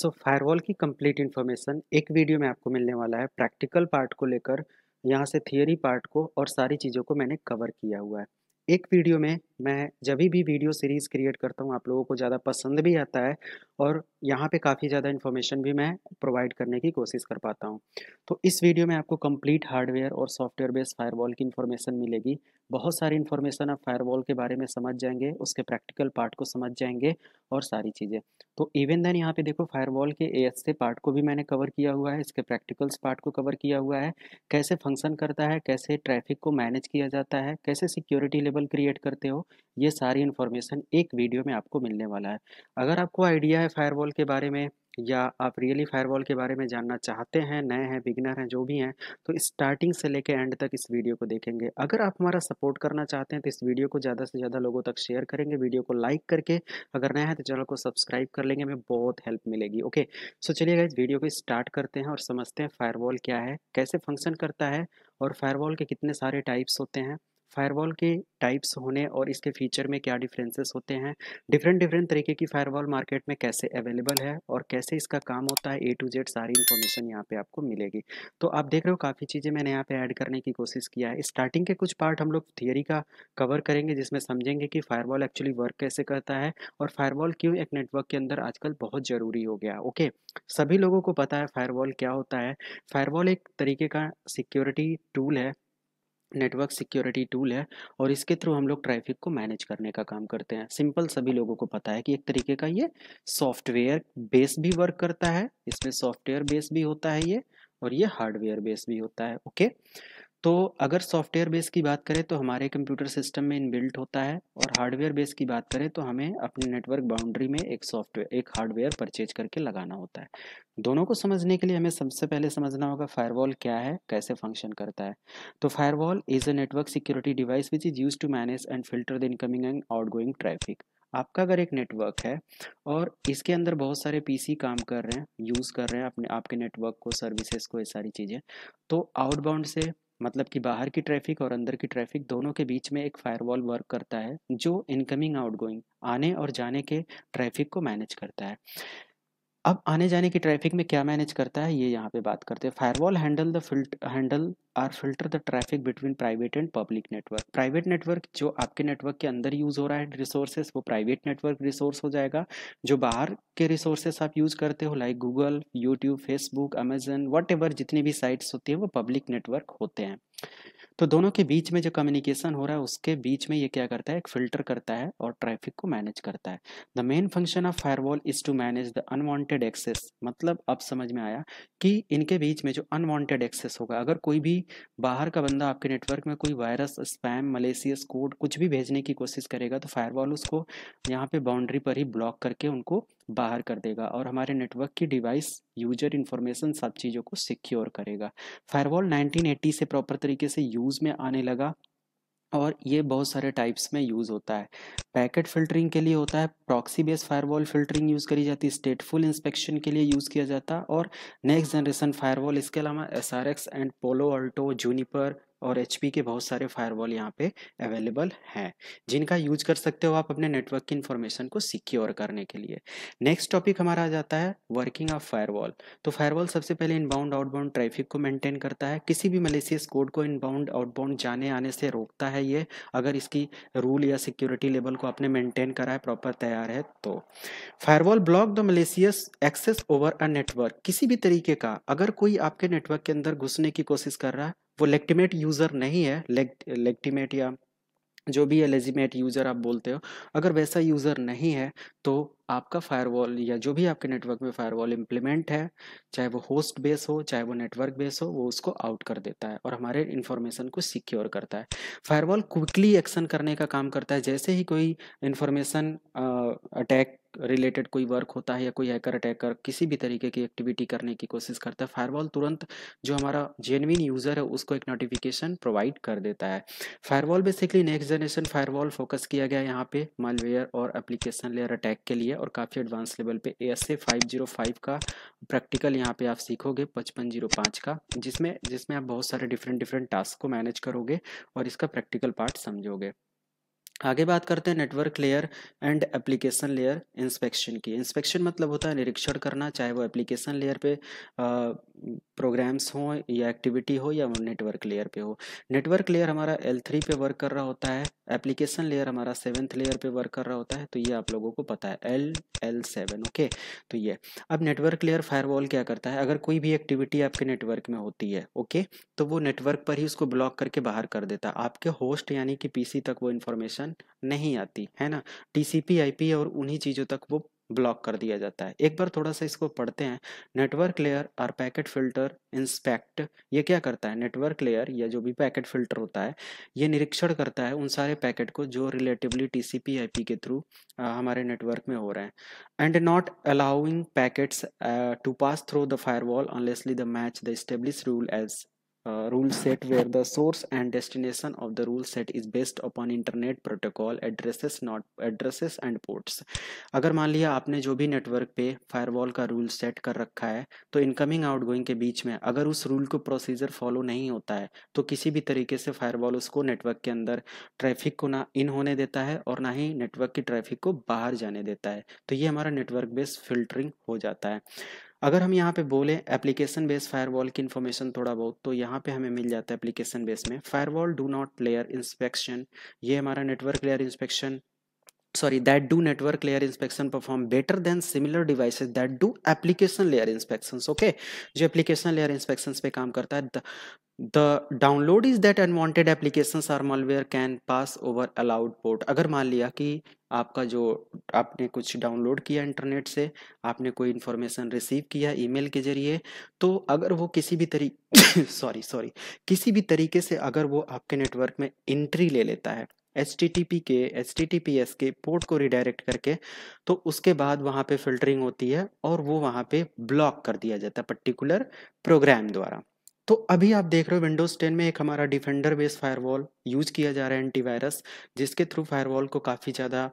सो firewall की complete information एक video में आपको मिलने वाला है प्रैक्टिकल पार्ट को लेकर यहाँ से थियोरी पार्ट को और सारी चीज़ों को मैंने कवर किया हुआ है एक वीडियो में मैं जब भी वीडियो सीरीज़ क्रिएट करता हूँ आप लोगों को ज़्यादा पसंद भी आता है और यहाँ पे काफ़ी ज़्यादा इन्फॉर्मेशन भी मैं प्रोवाइड करने की कोशिश कर पाता हूँ तो इस वीडियो में आपको कंप्लीट हार्डवेयर और सॉफ्टवेयर बेस्ड फायरवॉल की इन्फॉर्मेशन मिलेगी बहुत सारी इन्फॉर्मेशन आप फायरवॉल के बारे में समझ जाएंगे उसके प्रैक्टिकल पार्ट को समझ जाएंगे और सारी चीज़ें तो इवन देन यहाँ पे देखो फायरवॉल के ए एस पार्ट को भी मैंने कवर किया हुआ है इसके प्रैक्टिकल्स पार्ट को कवर किया हुआ है कैसे फंक्शन करता है कैसे ट्रैफिक को मैनेज किया जाता है कैसे सिक्योरिटी लेवल क्रिएट करते हो ये सारी इन्फॉर्मेशन एक वीडियो में आपको मिलने वाला है अगर आपको आइडिया है फायरवॉल के बारे में या आप रियली फायरवॉल के बारे में जानना चाहते हैं नए हैं बिगनर हैं जो भी हैं तो स्टार्टिंग से लेकर एंड तक इस वीडियो को देखेंगे अगर आप हमारा सपोर्ट करना चाहते हैं तो इस वीडियो को ज़्यादा से ज़्यादा लोगों तक शेयर करेंगे वीडियो को लाइक करके अगर नया है तो चैनल को सब्सक्राइब कर लेंगे हमें बहुत हेल्प मिलेगी ओके सो चलिए इस वीडियो को स्टार्ट करते हैं और समझते हैं फायरवॉल क्या है कैसे फंक्शन करता है और फायरवॉल के कितने सारे टाइप्स होते हैं फायरवॉल के टाइप्स होने और इसके फीचर में क्या डिफरेंसेस होते हैं डिफरेंट डिफरेंट तरीके की फायरवॉल मार्केट में कैसे अवेलेबल है और कैसे इसका काम होता है ए टू जेड सारी इन्फॉर्मेशन यहाँ पे आपको मिलेगी तो आप देख रहे हो काफ़ी चीज़ें मैंने यहाँ पे ऐड करने की कोशिश किया है स्टार्टिंग के कुछ पार्ट हम लोग थियरी का कवर करेंगे जिसमें समझेंगे कि फायरवॉल एक्चुअली वर्क कैसे करता है और फायरवॉल क्यों एक नेटवर्क के अंदर आजकल बहुत ज़रूरी हो गया ओके सभी लोगों को पता है फायरवॉल क्या होता है फायरवॉल एक तरीके का सिक्योरिटी टूल है नेटवर्क सिक्योरिटी टूल है और इसके थ्रू हम लोग ट्रैफिक को मैनेज करने का काम करते हैं सिंपल सभी लोगों को पता है कि एक तरीके का ये सॉफ्टवेयर बेस भी वर्क करता है इसमें सॉफ्टवेयर बेस भी होता है ये और ये हार्डवेयर बेस भी होता है ओके तो अगर सॉफ्टवेयर बेस की बात करें तो हमारे कंप्यूटर सिस्टम में इनबिल्ट होता है और हार्डवेयर बेस की बात करें तो हमें अपने नेटवर्क बाउंड्री में एक सॉफ्टवेयर एक हार्डवेयर परचेज करके लगाना होता है दोनों को समझने के लिए हमें सबसे पहले समझना होगा फायरवॉल क्या है कैसे फंक्शन करता है तो firewall is a network security device which is use to manage and filter the incoming and going traffic आपका अगर एक नेटवर्क है और इसके अंदर बहुत सारे पीसी काम कर रहे हैं यूज़ कर रहे हैं अपने आपके नेटवर्क को सर्विसेज को ये सारी चीज़ें तो आउटबाउंड से मतलब कि बाहर की ट्रैफिक और अंदर की ट्रैफिक दोनों के बीच में एक फायरवॉल वर्क करता है जो इनकमिंग आउटगोइंग आने और जाने के ट्रैफिक को मैनेज करता है अब आने जाने की ट्रैफिक में क्या मैनेज करता है ये यहाँ पे बात करते हैं firewall handle the filter handle or filter the traffic between private and public network private network जो आपके नेटवर्क के अंदर यूज़ हो रहा है रिसोर्सेज वो प्राइवेट नेटवर्क रिसोर्स हो जाएगा जो बाहर के रिसोर्सेस आप यूज़ करते हो like Google YouTube Facebook Amazon what जितनी भी साइट्स होती है वो पब्लिक नेटवर्क होते हैं तो दोनों के बीच में जो कम्युनिकेशन हो रहा है उसके बीच में ये क्या करता है एक फिल्टर करता है और ट्रैफिक को मैनेज करता है the main function of firewall is to manage the unwanted access मतलब अब समझ में आया कि इनके बीच में जो अनवांटेड एक्सेस होगा अगर कोई भी बाहर का बंदा आपके नेटवर्क में कोई वायरस स्पैम मलेशियस कोड कुछ भी भेजने की कोशिश करेगा तो फायरवॉल उसको यहाँ पे बाउंड्री पर ही ब्लॉक करके उनको बाहर कर देगा और हमारे नेटवर्क की डिवाइस यूजर इन्फॉर्मेशन सब चीज़ों को सिक्योर करेगा फायरवॉल 1980 से प्रॉपर तरीके से यूज़ में आने लगा और ये बहुत सारे टाइप्स में यूज़ होता है पैकेट फिल्टरिंग के लिए होता है proxy base firewall filtering use करी जाती है स्टेटफुल इंस्पेक्शन के लिए यूज़ किया जाता है और नेक्स्ट जनरेशन फायरवॉल इसके अलावा S R X and Palo Alto Juniper और एच के बहुत सारे फायरवॉल यहाँ पे अवेलेबल हैं जिनका यूज कर सकते हो आप अपने नेटवर्क की इन्फॉर्मेशन को सिक्योर करने के लिए नेक्स्ट टॉपिक हमारा आ जाता है वर्किंग ऑफ फायरवॉल तो फायरवॉल सबसे पहले इनबाउंड आउटबाउंड ट्रैफिक को मेंटेन करता है किसी भी मलेशियस कोड को इनबाउंड आउटबाउंड जाने आने से रोकता है ये अगर इसकी रूल या सिक्योरिटी लेवल को आपने मेंटेन करा है प्रॉपर तैयार है तो firewall block the malicious access over a network किसी भी तरीके का अगर कोई आपके नेटवर्क के अंदर घुसने की कोशिश कर रहा है वो लेक्टिमेट यूज़र नहीं है लेक्टिमेट या जो भी एलिजिमेट यूज़र आप बोलते हो अगर वैसा यूज़र नहीं है तो आपका फायरवॉल या जो भी आपके नेटवर्क में फायरवॉल इम्प्लीमेंट है चाहे वो होस्ट बेस हो चाहे वो नेटवर्क बेस हो वो उसको आउट कर देता है और हमारे इन्फॉर्मेशन को सिक्योर करता है फायरवॉल क्विकली एक्शन करने का काम करता है जैसे ही कोई इन्फॉर्मेशन अटैक रिलेटेड कोई वर्क होता है या कोई हैकर अटैकर किसी भी तरीके की एक्टिविटी करने की कोशिश करता है फायरवॉल तुरंत जो हमारा जेनविन यूज़र है उसको एक नोटिफिकेशन प्रोवाइड कर देता है firewall basically next generation firewall focus किया गया यहाँ पे मालवेयर और एप्लीकेशन लेयर अटैक के लिए और काफ़ी एडवांस लेवल पे ए एस का प्रैक्टिकल यहाँ पर आप सीखोगे पचपन का जिसमें जिसमें आप बहुत सारे डिफरेंट डिफरेंट टास्क को मैनेज करोगे और इसका प्रैक्टिकल पार्ट समझोगे आगे बात करते हैं network layer and application layer inspection की इंस्पेक्शन मतलब होता है निरीक्षण करना चाहे वो एप्लीकेशन लेयर पे प्रोग्राम्स हो या एक्टिविटी हो या नेटवर्क लेयर पे हो नेटवर्क लेयर हमारा एल थ्री पे वर्क कर रहा होता है एप्लीकेशन लेयर हमारा सेवन्थ लेयर पे वर्क कर रहा होता है तो ये आप लोगों को पता है एल एल सेवन ओके तो ये अब नेटवर्क लेयर फायरवॉल क्या करता है अगर कोई भी एक्टिविटी आपके नेटवर्क में होती है ओके तो वो नेटवर्क पर ही उसको ब्लॉक करके बाहर कर देता है आपके होस्ट यानी कि पीसी तक वो इन्फॉर्मेशन कनेक्शन नहीं आती है ना टीसीपी आईपी और उन्हीं चीज़ों तक वो ब्लॉक कर दिया जाता है एक बार थोड़ा सा इसको पढ़ते हैं नेटवर्क लेयर और पैकेट फिल्टर इंस्पेक्ट ये क्या करता है नेटवर्क लेयर या जो भी पैकेट फिल्टर होता है ये निरीक्षण करता है उन सारे पैकेट को जो रिलेटिवली टीसीपी आईपी के थ्रू हमारे नेटवर्क में हो रहे हैं and not allowing packets to pass through the firewall unless the match the establish rule as rule set where the source and destination of the rule set is based upon internet protocol protocol not not and ports अगर मान लिया आपने जो भी network पे firewall का rule set कर रखा है तो इनकमिंग आउट गोइंग के बीच में अगर उस रूल को प्रोसीजर फॉलो नहीं होता है तो किसी भी तरीके से फायरवॉल उसको नेटवर्क के अंदर ट्रैफिक को ना इन होने देता है और ना ही नेटवर्क की ट्रैफिक को बाहर जाने देता है तो ये हमारा नेटवर्क बेस्ड फिल्टरिंग हो जाता है अगर हम यहाँ पे बोले एप्लीकेशन बेस फायरवॉल की इन्फॉर्मेशन थोड़ा बहुत तो यहाँ पे हमें मिल जाता है एप्लीकेशन बेस में firewall do not layer inspection ये हमारा network layer inspection sorry that do network layer inspection perform better than similar devices that do application layer inspection okay जो एप्लीकेशन लेयर इंस्पेक्शन पे काम करता है the download is that unwanted application or malware can pass over allowed port अगर मान लिया कि आपका जो आपने कुछ डाउनलोड किया इंटरनेट से आपने कोई इन्फॉर्मेशन रिसीव किया ईमेल के जरिए तो अगर वो किसी भी तरीके सॉरी सॉरी किसी भी तरीके से अगर वो आपके नेटवर्क में एंट्री ले लेता है एच टी टी पी के H T T P S के पोर्ट को रिडायरेक्ट करके तो उसके बाद वहाँ पे फिल्टरिंग होती है और वो वहाँ पे ब्लॉक कर दिया जाता है पर्टिकुलर प्रोग्राम द्वारा तो अभी आप देख रहे हो विंडोज़ 10 में एक हमारा डिफेंडर बेस फायरवॉल यूज किया जा रहा है एंटीवायरस जिसके थ्रू फायरवॉल को काफ़ी ज़्यादा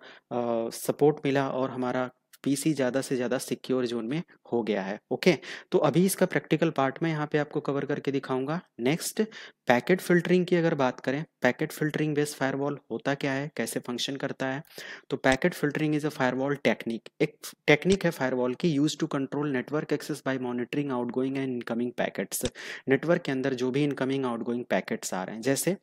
सपोर्ट मिला और हमारा पीसी ज़्यादा से ज़्यादा सिक्योर जोन में हो गया है ओके तो अभी इसका प्रैक्टिकल पार्ट में यहाँ पे आपको कवर करके दिखाऊंगा नेक्स्ट पैकेट फिल्टरिंग की अगर बात करें पैकेट फिल्टरिंग बेस्ड फायरवॉल होता क्या है कैसे फंक्शन करता है तो packet filtering is a firewall technique एक टेक्निक है फायरवॉल की use to control network access by monitoring outgoing and incoming packets network के अंदर जो भी इनकमिंग आउटगोइंग पैकेट्स आ रहे हैं जैसे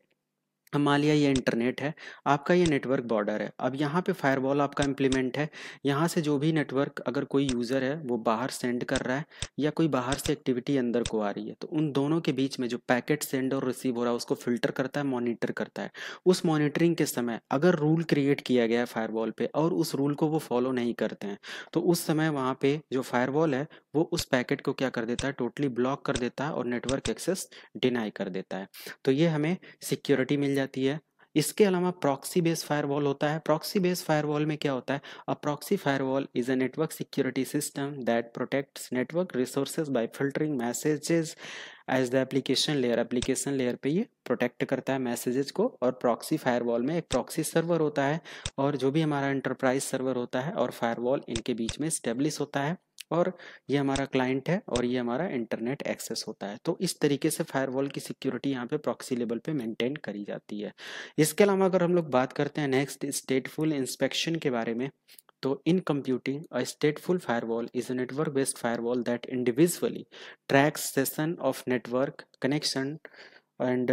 मान लिया ये इंटरनेट है आपका ये नेटवर्क बॉर्डर है अब यहाँ पे फायरवॉल आपका इम्प्लीमेंट है यहाँ से जो भी नेटवर्क अगर कोई यूज़र है वो बाहर सेंड कर रहा है या कोई बाहर से एक्टिविटी अंदर को आ रही है तो उन दोनों के बीच में जो पैकेट सेंड और रिसीव हो रहा है उसको फिल्टर करता है मॉनिटर करता है उस मॉनिटरिंग के समय अगर रूल क्रिएट किया गया है फायरवॉल पर और उस रूल को वो फॉलो नहीं करते हैं तो उस समय वहाँ पर जो फायरवॉल है वो उस पैकेट को क्या कर देता है टोटली ब्लॉक कर देता है और नेटवर्क एक्सेस डिनाई कर देता है तो ये हमें सिक्योरिटी मिल जाती जाती है इसके अलावा प्रॉक्सी बेस्ड फायरवॉल होता है प्रॉक्सी बेस्ड फायरवॉल में क्या होता है a proxy firewall is a network security system that protects network resources by filtering messages as the application layer application layer पे ये प्रोटेक्ट करता है मैसेजेस को और प्रॉक्सी फायरवॉल में एक प्रॉक्सी सर्वर होता है और जो भी हमारा इंटरप्राइज सर्वर होता है और फायरवॉल इनके बीच में स्टेब्लिश होता है और ये हमारा क्लाइंट है और ये हमारा इंटरनेट एक्सेस होता है तो इस तरीके से फायरवॉल की सिक्योरिटी यहाँ पे प्रॉक्सी लेवल पे मेंटेन करी जाती है इसके अलावा अगर हम लोग बात करते हैं नेक्स्ट स्टेटफुल इंस्पेक्शन के बारे में तो in computing a stateful firewall is a network based firewall that individually tracks session of network connection and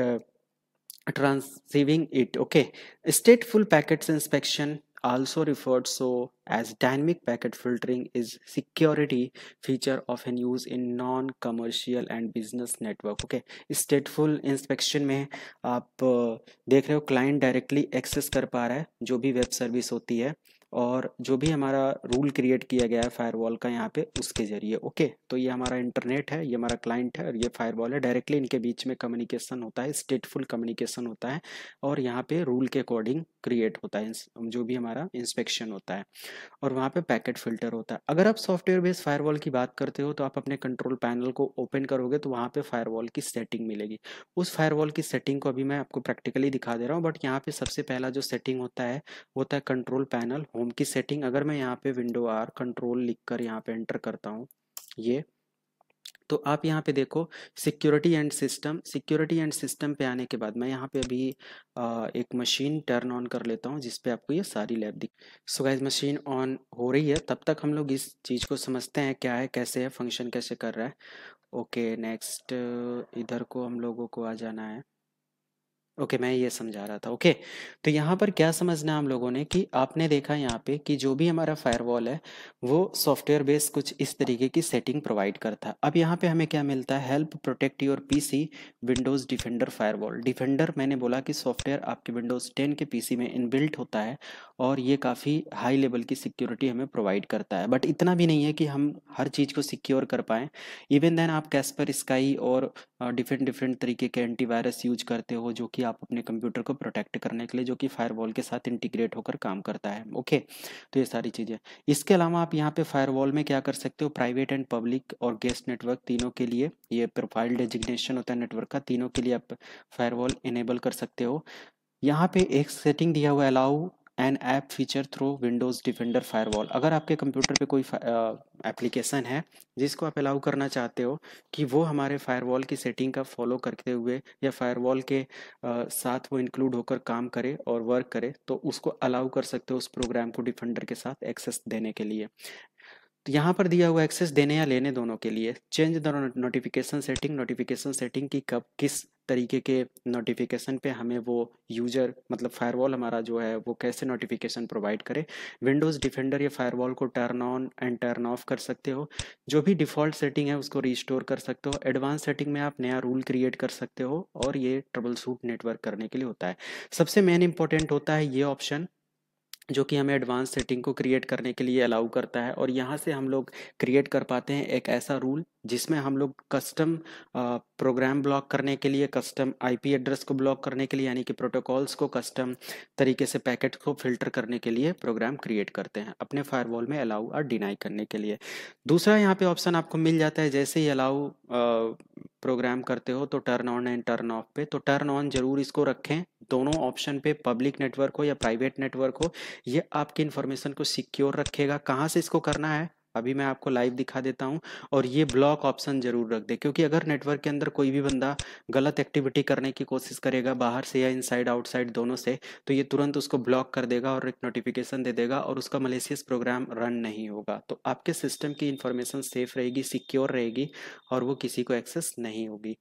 transceiving it okay stateful packet inspection also referred so as dynamic packet filtering is security feature often used in non-commercial and business network okay stateful inspection में आप uh, देख रहे हो client directly access कर पा रहा है जो भी वेब सर्विस होती है और जो भी हमारा रूल क्रिएट किया गया है फायरवॉल का यहाँ पे उसके जरिए ओके तो ये हमारा इंटरनेट है ये हमारा क्लाइंट है और ये फायरवॉल है डायरेक्टली इनके बीच में कम्युनिकेशन होता है स्टेटफुल कम्युनिकेशन होता है और यहाँ पे रूल के अकॉर्डिंग क्रिएट होता है जो भी हमारा इंस्पेक्शन होता है और वहाँ पे पैकेट फिल्टर होता है अगर आप सॉफ्टवेयर बेस्ड फायरवॉल की बात करते हो तो आप अपने कंट्रोल पैनल को ओपन करोगे तो वहाँ पे फायरवॉल की सेटिंग मिलेगी उस फायरवॉल की सेटिंग को अभी मैं आपको प्रैक्टिकली दिखा दे रहा हूँ बट यहाँ पे सबसे पहला जो सेटिंग होता है वो होता है कंट्रोल पैनल होम की सेटिंग अगर मैं यहाँ पे विंडो आर कंट्रोल लिख कर यहाँ पे एंटर करता हूँ ये तो आप यहाँ पे देखो security and system security and system पे आने के बाद मैं यहाँ पे अभी आ, एक मशीन टर्न ऑन कर लेता हूँ जिसपे आपको ये सारी लैब दिख सो गाइज मशीन ऑन हो रही है तब तक हम लोग इस चीज़ को समझते हैं क्या है कैसे है फंक्शन कैसे कर रहा है ओके नेक्स्ट इधर को हम लोगों को आ जाना है ओके okay, मैं ये समझा रहा था ओके okay, तो यहाँ पर क्या समझना है हम लोगों ने कि आपने देखा यहाँ पे कि जो भी हमारा फायरवॉल है वो सॉफ्टवेयर बेस कुछ इस तरीके की सेटिंग प्रोवाइड करता है अब यहाँ पे हमें क्या मिलता है help protect your PC Windows Defender firewall defender मैंने बोला कि सॉफ्टवेयर आपके विंडोज़ टेन के पी में इनबिल्ट होता है और ये काफ़ी हाई लेवल की सिक्योरिटी हमें प्रोवाइड करता है बट इतना भी नहीं है कि हम हर चीज़ को सिक्योर कर पाएँ इवन देन आप कैसपर स्काई और डिफरेंट डिफरेंट तरीके के एंटीवायरस यूज करते हो जो कि आप अपने कंप्यूटर को प्रोटेक्ट करने के लिए जो कि फायरवॉल के साथ इंटीग्रेट होकर काम करता है ओके तो ये सारी चीज़ें इसके अलावा आप यहाँ पे फायरवॉल में क्या कर सकते हो प्राइवेट एंड पब्लिक और गेस्ट नेटवर्क तीनों के लिए ये प्रोफाइल डेजिग्नेशन होता है नेटवर्क का तीनों के लिए आप फायरवॉल इनेबल कर सकते हो यहाँ पे एक सेटिंग दिया हुआ allow an app feature through Windows Defender firewall अगर आपके कंप्यूटर पे कोई एप्लीकेशन है जिसको आप अलाउ करना चाहते हो कि वो हमारे फायरवॉल की सेटिंग का फॉलो करते हुए या फायरवॉल के आ, साथ वो इंक्लूड होकर काम करे और वर्क करे तो उसको अलाउ कर सकते हो उस प्रोग्राम को डिफेंडर के साथ एक्सेस देने के लिए तो यहाँ पर दिया हुआ एक्सेस देने या लेने दोनों के लिए change the notification setting notification setting की कब किस तरीके के नोटिफिकेशन पे हमें वो यूजर मतलब फायरवॉल हमारा जो है वो कैसे नोटिफिकेशन प्रोवाइड करे विंडोज़ डिफेंडर या फायरवॉल को turn on and turn off कर सकते हो जो भी डिफ़ॉल्ट सेटिंग है उसको रिस्टोर कर सकते हो एडवांस सेटिंग में आप नया रूल क्रिएट कर सकते हो और ये ट्रबल सूट नेटवर्क करने के लिए होता है सबसे मेन इंपॉर्टेंट होता है ये ऑप्शन जो कि हमें एडवांस सेटिंग को क्रिएट करने के लिए अलाउ करता है और यहाँ से हम लोग क्रिएट कर पाते हैं एक ऐसा रूल जिसमें हम लोग कस्टम प्रोग्राम ब्लॉक करने के लिए कस्टम आईपी एड्रेस को ब्लॉक करने के लिए यानी कि प्रोटोकॉल्स को कस्टम तरीके से पैकेट को फिल्टर करने के लिए प्रोग्राम क्रिएट करते हैं अपने फायरवॉल में अलाउ और डिनाई करने के लिए दूसरा यहाँ पे ऑप्शन आपको मिल जाता है जैसे ही अलाउ प्रोग्राम करते हो तो turn on and turn off पे तो टर्न ऑन जरूर इसको रखें दोनों ऑप्शन पे पब्लिक नेटवर्क हो या प्राइवेट नेटवर्क हो ये आपकी इन्फॉर्मेशन को सिक्योर रखेगा कहाँ से इसको करना है अभी मैं आपको लाइव दिखा देता हूँ और ये ब्लॉक ऑप्शन जरूर रख दे क्योंकि अगर नेटवर्क के अंदर कोई भी बंदा गलत एक्टिविटी करने की कोशिश करेगा बाहर से या इनसाइड आउटसाइड दोनों से तो ये तुरंत उसको ब्लॉक कर देगा और एक नोटिफिकेशन दे देगा और उसका मलेशियस प्रोग्राम रन नहीं होगा तो आपके सिस्टम की इन्फॉर्मेशन सेफ रहेगी सिक्योर रहेगी और वो किसी को एक्सेस नहीं होगी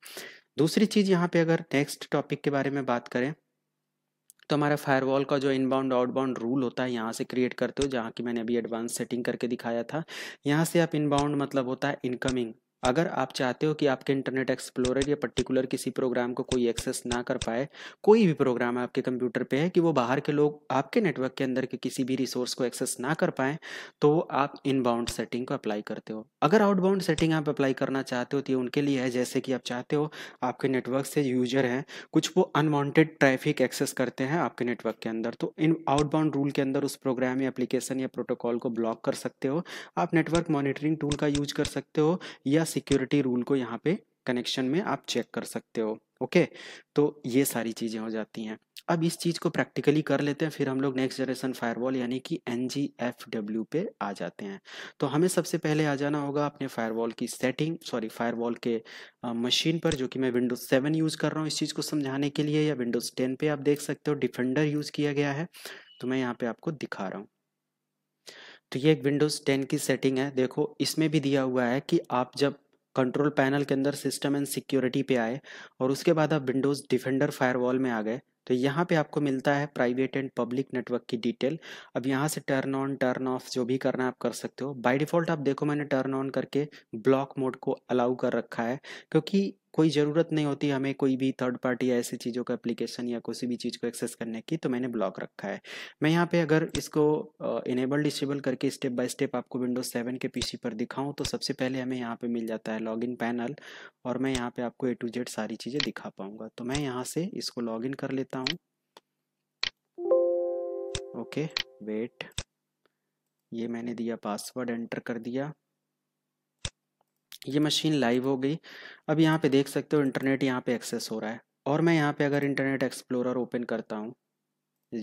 दूसरी चीज़ यहाँ पर अगर नेक्स्ट टॉपिक के बारे में बात करें तो हमारा फायरवॉल का जो इनबाउंड आउटबाउंड रूल होता है यहाँ से क्रिएट करते हो जहाँ की मैंने अभी एडवांस सेटिंग करके दिखाया था यहाँ से आप इनबाउंड मतलब होता है इनकमिंग अगर आप चाहते हो कि आपके इंटरनेट एक्सप्लोरर या पर्टिकुलर किसी प्रोग्राम को कोई एक्सेस ना कर पाए कोई भी प्रोग्राम आपके कंप्यूटर पे है कि वो बाहर के लोग आपके नेटवर्क के अंदर के किसी भी रिसोर्स को एक्सेस ना कर पाए तो आप इनबाउंड सेटिंग को अप्लाई करते हो अगर आउटबाउंड सेटिंग आप अप्लाई करना चाहते हो तो ये उनके लिए है जैसे कि आप चाहते हो आपके नेटवर्क से यूजर हैं कुछ वो अनवॉन्टेड ट्रैफिक एक्सेस करते हैं आपके नेटवर्क के अंदर तो इन आउटबाउंड रूल के अंदर उस प्रोग्राम या एप्लीकेशन या प्रोटोकॉल को ब्लॉक कर सकते हो आप नेटवर्क मॉनिटरिंग टूल का यूज कर सकते हो या सिक्योरिटी रूल को यहाँ पे कनेक्शन में आप चेक कर सकते हो ओके तो ये सारी चीज़ें हो जाती हैं अब इस चीज़ को प्रैक्टिकली कर लेते हैं फिर हम लोग नेक्स्ट जनरेशन फायरवॉल यानी कि एन पे आ जाते हैं तो हमें सबसे पहले आ जाना होगा अपने फायरवॉल की सेटिंग सॉरी फायरवॉल के मशीन पर जो कि मैं विंडोज 7 यूज़ कर रहा हूँ इस चीज़ को समझाने के लिए या विंडोज़ 10 पे आप देख सकते हो डिफेंडर यूज़ किया गया है तो मैं यहाँ पे आपको दिखा रहा हूँ तो ये एक विंडोज़ टेन की सेटिंग है देखो इसमें भी दिया हुआ है कि आप जब कंट्रोल पैनल के अंदर सिस्टम एंड सिक्योरिटी पे आए और उसके बाद आप विंडोज़ डिफेंडर फायरवॉल में आ गए तो यहाँ पे आपको मिलता है प्राइवेट एंड पब्लिक नेटवर्क की डिटेल अब यहाँ से टर्न ऑन टर्न ऑफ जो भी करना है आप कर सकते हो बाय डिफ़ॉल्ट आप देखो मैंने टर्न ऑन करके ब्लॉक मोड को अलाउ कर रखा है क्योंकि कोई ज़रूरत नहीं होती हमें कोई भी थर्ड पार्टी या ऐसी चीज़ों का एप्लीकेशन या किसी भी चीज़ को एक्सेस करने की तो मैंने ब्लॉक रखा है मैं यहाँ पे अगर इसको इनेबल डिसेबल करके स्टेप बाय स्टेप आपको विंडोज सेवन के पीसी पर दिखाऊँ तो सबसे पहले हमें यहाँ पे मिल जाता है लॉगिन पैनल और मैं यहाँ पे आपको ए टू जेड सारी चीज़ें दिखा पाऊँगा तो मैं यहाँ से इसको लॉग कर लेता हूँ ओके वेट ये मैंने दिया पासवर्ड एंटर कर दिया ये मशीन लाइव हो गई अब यहाँ पे देख सकते हो इंटरनेट यहाँ पे एक्सेस हो रहा है और मैं यहाँ पे अगर इंटरनेट एक्सप्लोरर ओपन करता हूँ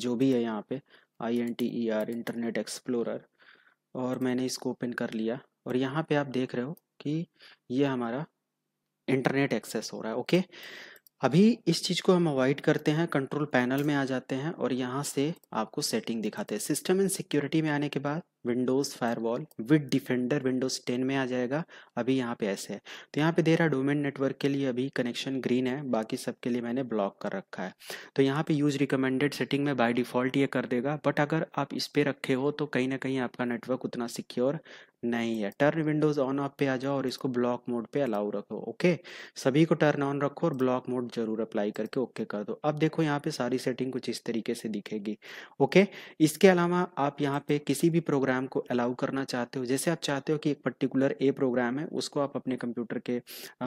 जो भी है यहाँ पे I N T E R internet explorer और मैंने इसको ओपन कर लिया और यहाँ पे आप देख रहे हो कि ये हमारा इंटरनेट एक्सेस हो रहा है ओके अभी इस चीज़ को हम अवॉइड करते हैं कंट्रोल पैनल में आ जाते हैं और यहाँ से आपको सेटिंग दिखाते हैं सिस्टम एंड सिक्योरिटी में आने के बाद Windows firewall with defender Windows ten में आ जाएगा अभी यहाँ पे ऐसे है तो यहाँ पे दे रहा डोमेन नेटवर्क के लिए अभी कनेक्शन ग्रीन है बाकी सब के लिए मैंने ब्लॉक कर रखा है तो यहाँ पे यूज़ रिकमेंडेड सेटिंग में बाय डिफ़ॉल्ट ये कर देगा बट अगर आप इस पर रखे हो तो कहीं ना कहीं आपका नेटवर्क उतना सिक्योर नहीं है टर्न विंडोज़ ऑन ऑफ पे आ जाओ और इसको ब्लॉक मोड पे अलाउ रखो ओके सभी को टर्न ऑन रखो और ब्लॉक मोड जरूर अप्लाई करके ओके कर दो अब देखो यहाँ पे सारी सेटिंग कुछ इस तरीके से दिखेगी ओके इसके अलावा आप यहाँ पे किसी भी प्रोग्राम प्रोग्राम को अलाउ करना चाहते हो जैसे आप चाहते हो कि एक पर्टिकुलर ए प्रोग्राम है उसको आप अपने कंप्यूटर के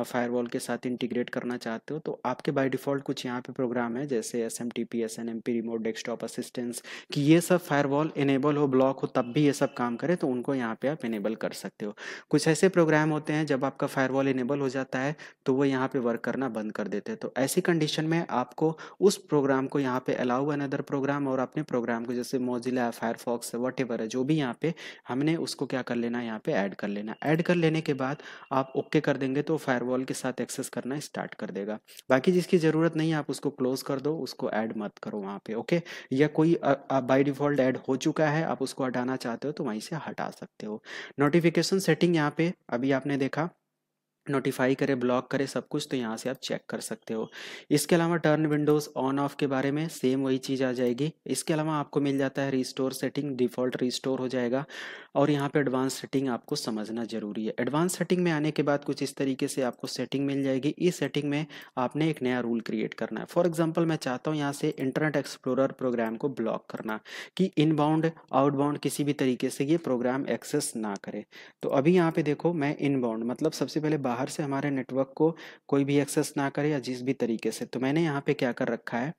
फायरवॉल के साथ इंटीग्रेट करना चाहते हो तो आपके बाय डिफ़ॉल्ट कुछ यहाँ पे प्रोग्राम है जैसे S M T P S N M P remote desktop assistance कि ये सब फायरवॉल इनेबल हो ब्लॉक हो तब भी ये सब काम करे तो उनको यहाँ पे आप इनेबल कर सकते हो कुछ ऐसे प्रोग्राम होते हैं जब आपका फायरवॉल इनेबल हो जाता है तो वो यहाँ पे वर्क करना बंद कर देते हैं तो ऐसी कंडीशन में आपको उस प्रोग्राम को यहाँ पे अलाउ अनदर प्रोग्राम और अपने प्रोग्राम को जैसे मोजिला फायरफॉक्स वट है जो भी यहाँ पे हमने उसको क्या कर लेना है यहाँ पे ऐड कर लेना ऐड कर लेने के बाद आप ओके कर देंगे तो फायरवॉल के साथ एक्सेस करना स्टार्ट कर देगा बाकी जिसकी ज़रूरत नहीं है आप उसको क्लोज कर दो उसको ऐड मत करो वहाँ पे ओके या कोई बाई डिफ़ॉल्ट ऐड हो चुका है आप उसको हटाना चाहते हो तो वहीं से हटा सकते हो नोटिफिकेशन सेटिंग यहाँ पे अभी आपने देखा नोटिफाई करे ब्लॉक करे सब कुछ तो यहाँ से आप चेक कर सकते हो इसके अलावा टर्न विंडोज़ ऑन ऑफ के बारे में सेम वही चीज़ आ जाएगी इसके अलावा आपको मिल जाता है रिस्टोर सेटिंग डिफ़ॉल्ट रिस्टोर हो जाएगा और यहाँ पे एडवांस सेटिंग आपको समझना ज़रूरी है एडवांस सेटिंग में आने के बाद कुछ इस तरीके से आपको सेटिंग मिल जाएगी इस सेटिंग में आपने एक नया रूल क्रिएट करना है फॉर एग्जाम्पल मैं चाहता हूँ यहाँ से इंटरनेट एक्सप्लोरर प्रोग्राम को ब्लॉक करना कि इनबाउंड आउटबाउंड किसी भी तरीके से ये प्रोग्राम एक्सेस ना करे तो अभी यहाँ पे देखो मैं इनबाउंड मतलब सबसे पहले बाहर बाहर से हमारे नेटवर्क को कोई भी एक्सेस ना करे या जिस भी तरीके से तो मैंने यहाँ पे क्या कर रखा है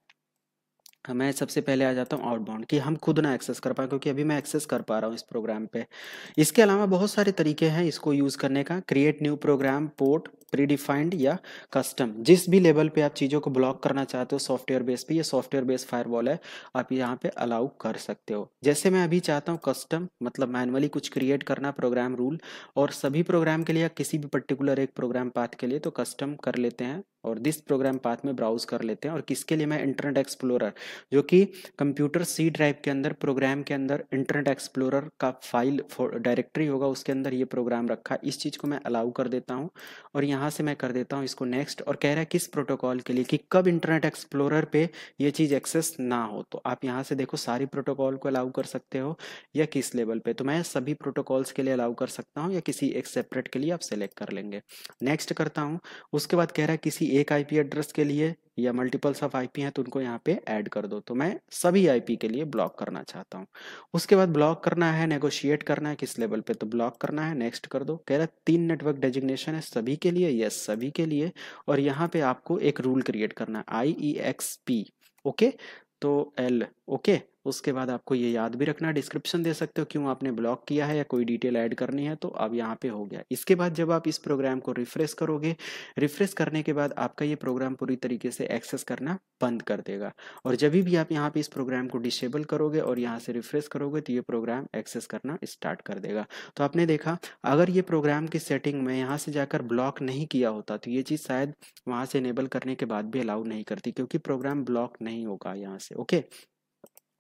मैं सबसे पहले आ जाता हूँ आउटबाउंड कि हम खुद ना एक्सेस कर पाए क्योंकि अभी मैं एक्सेस कर पा रहा हूँ इस प्रोग्राम पे इसके अलावा बहुत सारे तरीके हैं इसको यूज़ करने का create new program port predefined या कस्टम जिस भी लेवल पे आप चीज़ों को ब्लॉक करना चाहते हो सॉफ्टवेयर बेस पे ये सॉफ्टवेयर बेस फायरवॉल है आप यहाँ पे अलाउ कर सकते हो जैसे मैं अभी चाहता हूँ कस्टम मतलब मैनुअली कुछ क्रिएट करना प्रोग्राम रूल और सभी प्रोग्राम के लिए या किसी भी पर्टिकुलर एक प्रोग्राम पाथ के लिए तो कस्टम कर लेते हैं और दिस प्रोग्राम पाथ में ब्राउज कर लेते हैं और किसके लिए मैं इंटरनेट एक्सप्लोरर जो कि कंप्यूटर सी ड्राइव के अंदर प्रोग्राम के अंदर इंटरनेट एक्सप्लोरर का फाइल डायरेक्टरी होगा उसके अंदर ये प्रोग्राम रखा इस चीज़ को मैं अलाउ कर देता हूँ और यहाँ यहाँ से मैं कर देता हूँ इसको नेक्स्ट और कह रहा है किस प्रोटोकॉल के लिए कि कब इंटरनेट एक्सप्लोरर पे ये चीज़ एक्सेस ना हो तो आप यहाँ से देखो सारी प्रोटोकॉल को अलाउ कर सकते हो या किस लेवल पे तो मैं सभी प्रोटोकॉल्स के लिए अलाउ कर सकता हूँ या किसी एक सेपरेट के लिए आप सेलेक्ट कर लेंगे नेक्स्ट करता हूँ उसके बाद कह रहा है किसी एक आई एड्रेस के लिए या मल्टीपल्स ऑफ आईपी हैं तो उनको यहाँ पे ऐड कर दो तो मैं सभी आईपी के लिए ब्लॉक करना चाहता हूँ उसके बाद ब्लॉक करना है नेगोशिएट करना है किस लेवल पे तो ब्लॉक करना है नेक्स्ट कर दो कह रहा तीन नेटवर्क डेजिग्नेशन है सभी के लिए यस yes, सभी के लिए और यहाँ पे आपको एक रूल क्रिएट करना है I E X P okay तो एल ओके उसके बाद आपको ये याद भी रखना डिस्क्रिप्शन दे सकते हो क्यों आपने ब्लॉक किया है या कोई डिटेल ऐड करनी है तो अब यहाँ पे हो गया इसके बाद जब आप इस प्रोग्राम को रिफ्रेश करोगे रिफ्रेश करने के बाद आपका ये प्रोग्राम पूरी तरीके से एक्सेस करना बंद कर देगा और जब भी आप यहाँ पे इस प्रोग्राम को डिसेबल करोगे और यहाँ से रिफ्रेश करोगे तो ये प्रोग्राम एक्सेस करना स्टार्ट कर देगा तो आपने देखा अगर ये प्रोग्राम की सेटिंग में यहाँ से जाकर ब्लॉक नहीं किया होता तो ये चीज़ शायद वहाँ से इनेबल करने के बाद भी अलाउ नहीं करती क्योंकि प्रोग्राम ब्लॉक नहीं होगा यहाँ से ओके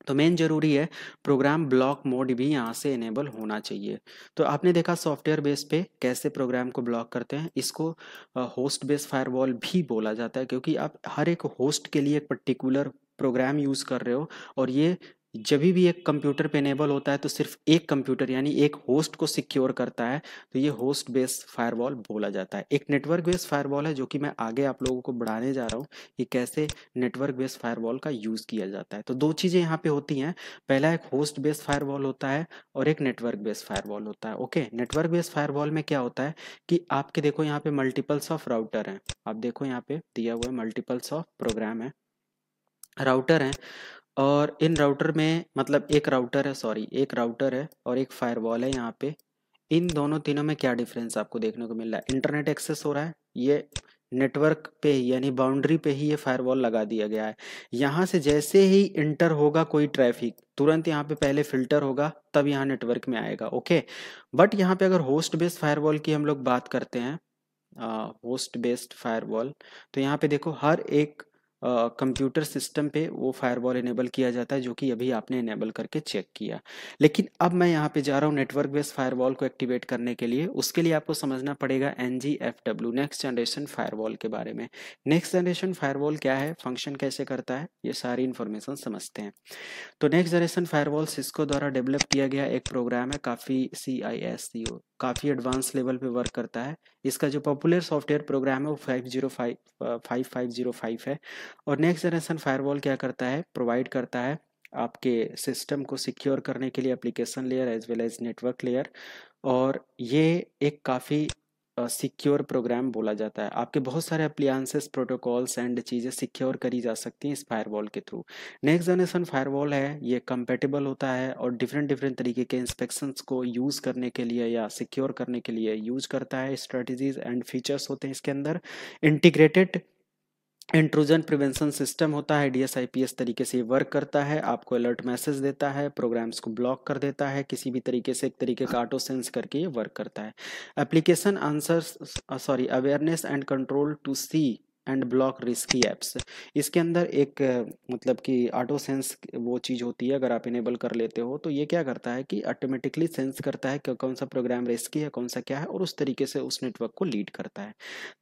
तो मेन जरूरी है प्रोग्राम ब्लॉक मोड भी यहाँ से इनेबल होना चाहिए तो आपने देखा सॉफ्टवेयर बेस पे कैसे प्रोग्राम को ब्लॉक करते हैं इसको होस्ट बेस फायरवॉल भी बोला जाता है क्योंकि आप हर एक होस्ट के लिए एक पर्टिकुलर प्रोग्राम यूज़ कर रहे हो और ये जब भी एक कंप्यूटर पे इनेबल होता है तो सिर्फ एक कंप्यूटर यानी एक होस्ट को सिक्योर करता है तो ये होस्ट बेस्ड फायरवॉल बोला जाता है एक नेटवर्क बेस्ड फायरवॉल है जो कि मैं आगे आप लोगों को बढ़ाने जा रहा हूँ कि कैसे नेटवर्क बेस्ड फायरवॉल का यूज़ किया जाता है तो दो चीज़ें यहाँ पे होती हैं पहला एक होस्ट बेस्ड फायरवॉल होता है और एक नेटवर्क बेस्ड फायरवॉल होता है ओके नेटवर्क बेस्ड फायरवॉल में क्या होता है कि आपके देखो यहाँ पे मल्टीपल्स ऑफ राउटर है आप देखो यहाँ पे दिया हुआ है मल्टीपल्स ऑफ प्रोग्राम है राउटर हैं और इन राउटर में मतलब एक राउटर है सॉरी एक राउटर है और एक फायरवॉल है यहाँ पे इन दोनों तीनों में क्या डिफरेंस आपको देखने को मिल रहा है इंटरनेट एक्सेस हो रहा है ये नेटवर्क पे ही यानी बाउंड्री पे ही ये फायरवॉल लगा दिया गया है यहाँ से जैसे ही इंटर होगा कोई ट्रैफिक तुरंत यहाँ पे पहले फिल्टर होगा तब यहाँ नेटवर्क में आएगा ओके बट यहाँ पे अगर होस्ट बेस्ड फायरवॉल की हम लोग बात करते हैं होस्ट बेस्ड फायरवॉल तो यहाँ पे देखो हर एक कंप्यूटर सिस्टम पे वो फायरवॉल इनेबल किया जाता है जो कि अभी आपने इनेबल करके चेक किया लेकिन अब मैं यहाँ पे जा रहा हूँ नेटवर्क बेस्ड फायरवॉल को एक्टिवेट करने के लिए उसके लिए आपको समझना पड़ेगा N G F W next generation firewall के बारे में नेक्स्ट जनरेशन फायरवॉल क्या है फंक्शन कैसे करता है ये सारी इन्फॉर्मेशन समझते हैं तो नेक्स्ट जनरेशन फायरवॉल सिस्को द्वारा डेवलप किया गया एक प्रोग्राम है काफ़ी सी आई एस सी ओ काफ़ी एडवांस लेवल पे वर्क करता है इसका जो पॉपुलर सॉफ्टवेयर प्रोग्राम है वो five zero five five five zero five है और नेक्स्ट जनरेशन फायरवॉल क्या करता है प्रोवाइड करता है आपके सिस्टम को सिक्योर करने के लिए application layer as well as network layer और ये एक काफ़ी सिक्योर प्रोग्राम बोला जाता है आपके बहुत सारे अप्लियांसेस प्रोटोकॉल्स एंड चीज़ें सिक्योर करी जा सकती हैं इस फायरवॉल के थ्रू नेक्स्ट जनरेशन फायरवॉल है ये कंपेटेबल होता है और डिफरेंट डिफरेंट तरीके के इंस्पेक्शंस को यूज़ करने के लिए या सिक्योर करने के लिए यूज करता है स्ट्रेटजीज एंड फीचर्स होते हैं इसके अंदर इंटीग्रेटेड इंट्रूजन प्रिवेंशन सिस्टम होता है डीएसआईपीएस तरीके से वर्क करता है आपको अलर्ट मैसेज देता है प्रोग्राम्स को ब्लॉक कर देता है किसी भी तरीके से एक तरीके का ऑटो सेंस करके ये वर्क करता है application answer sorry awareness and control to see and block risky apps इसके अंदर एक मतलब कि ऑटो सेंस वो चीज़ होती है अगर आप इनेबल कर लेते हो तो ये क्या करता है कि ऑटोमेटिकली सेंस करता है कि कौन सा प्रोग्राम रिस्की है कौन सा क्या है और उस तरीके से उस नेटवर्क को लीड करता है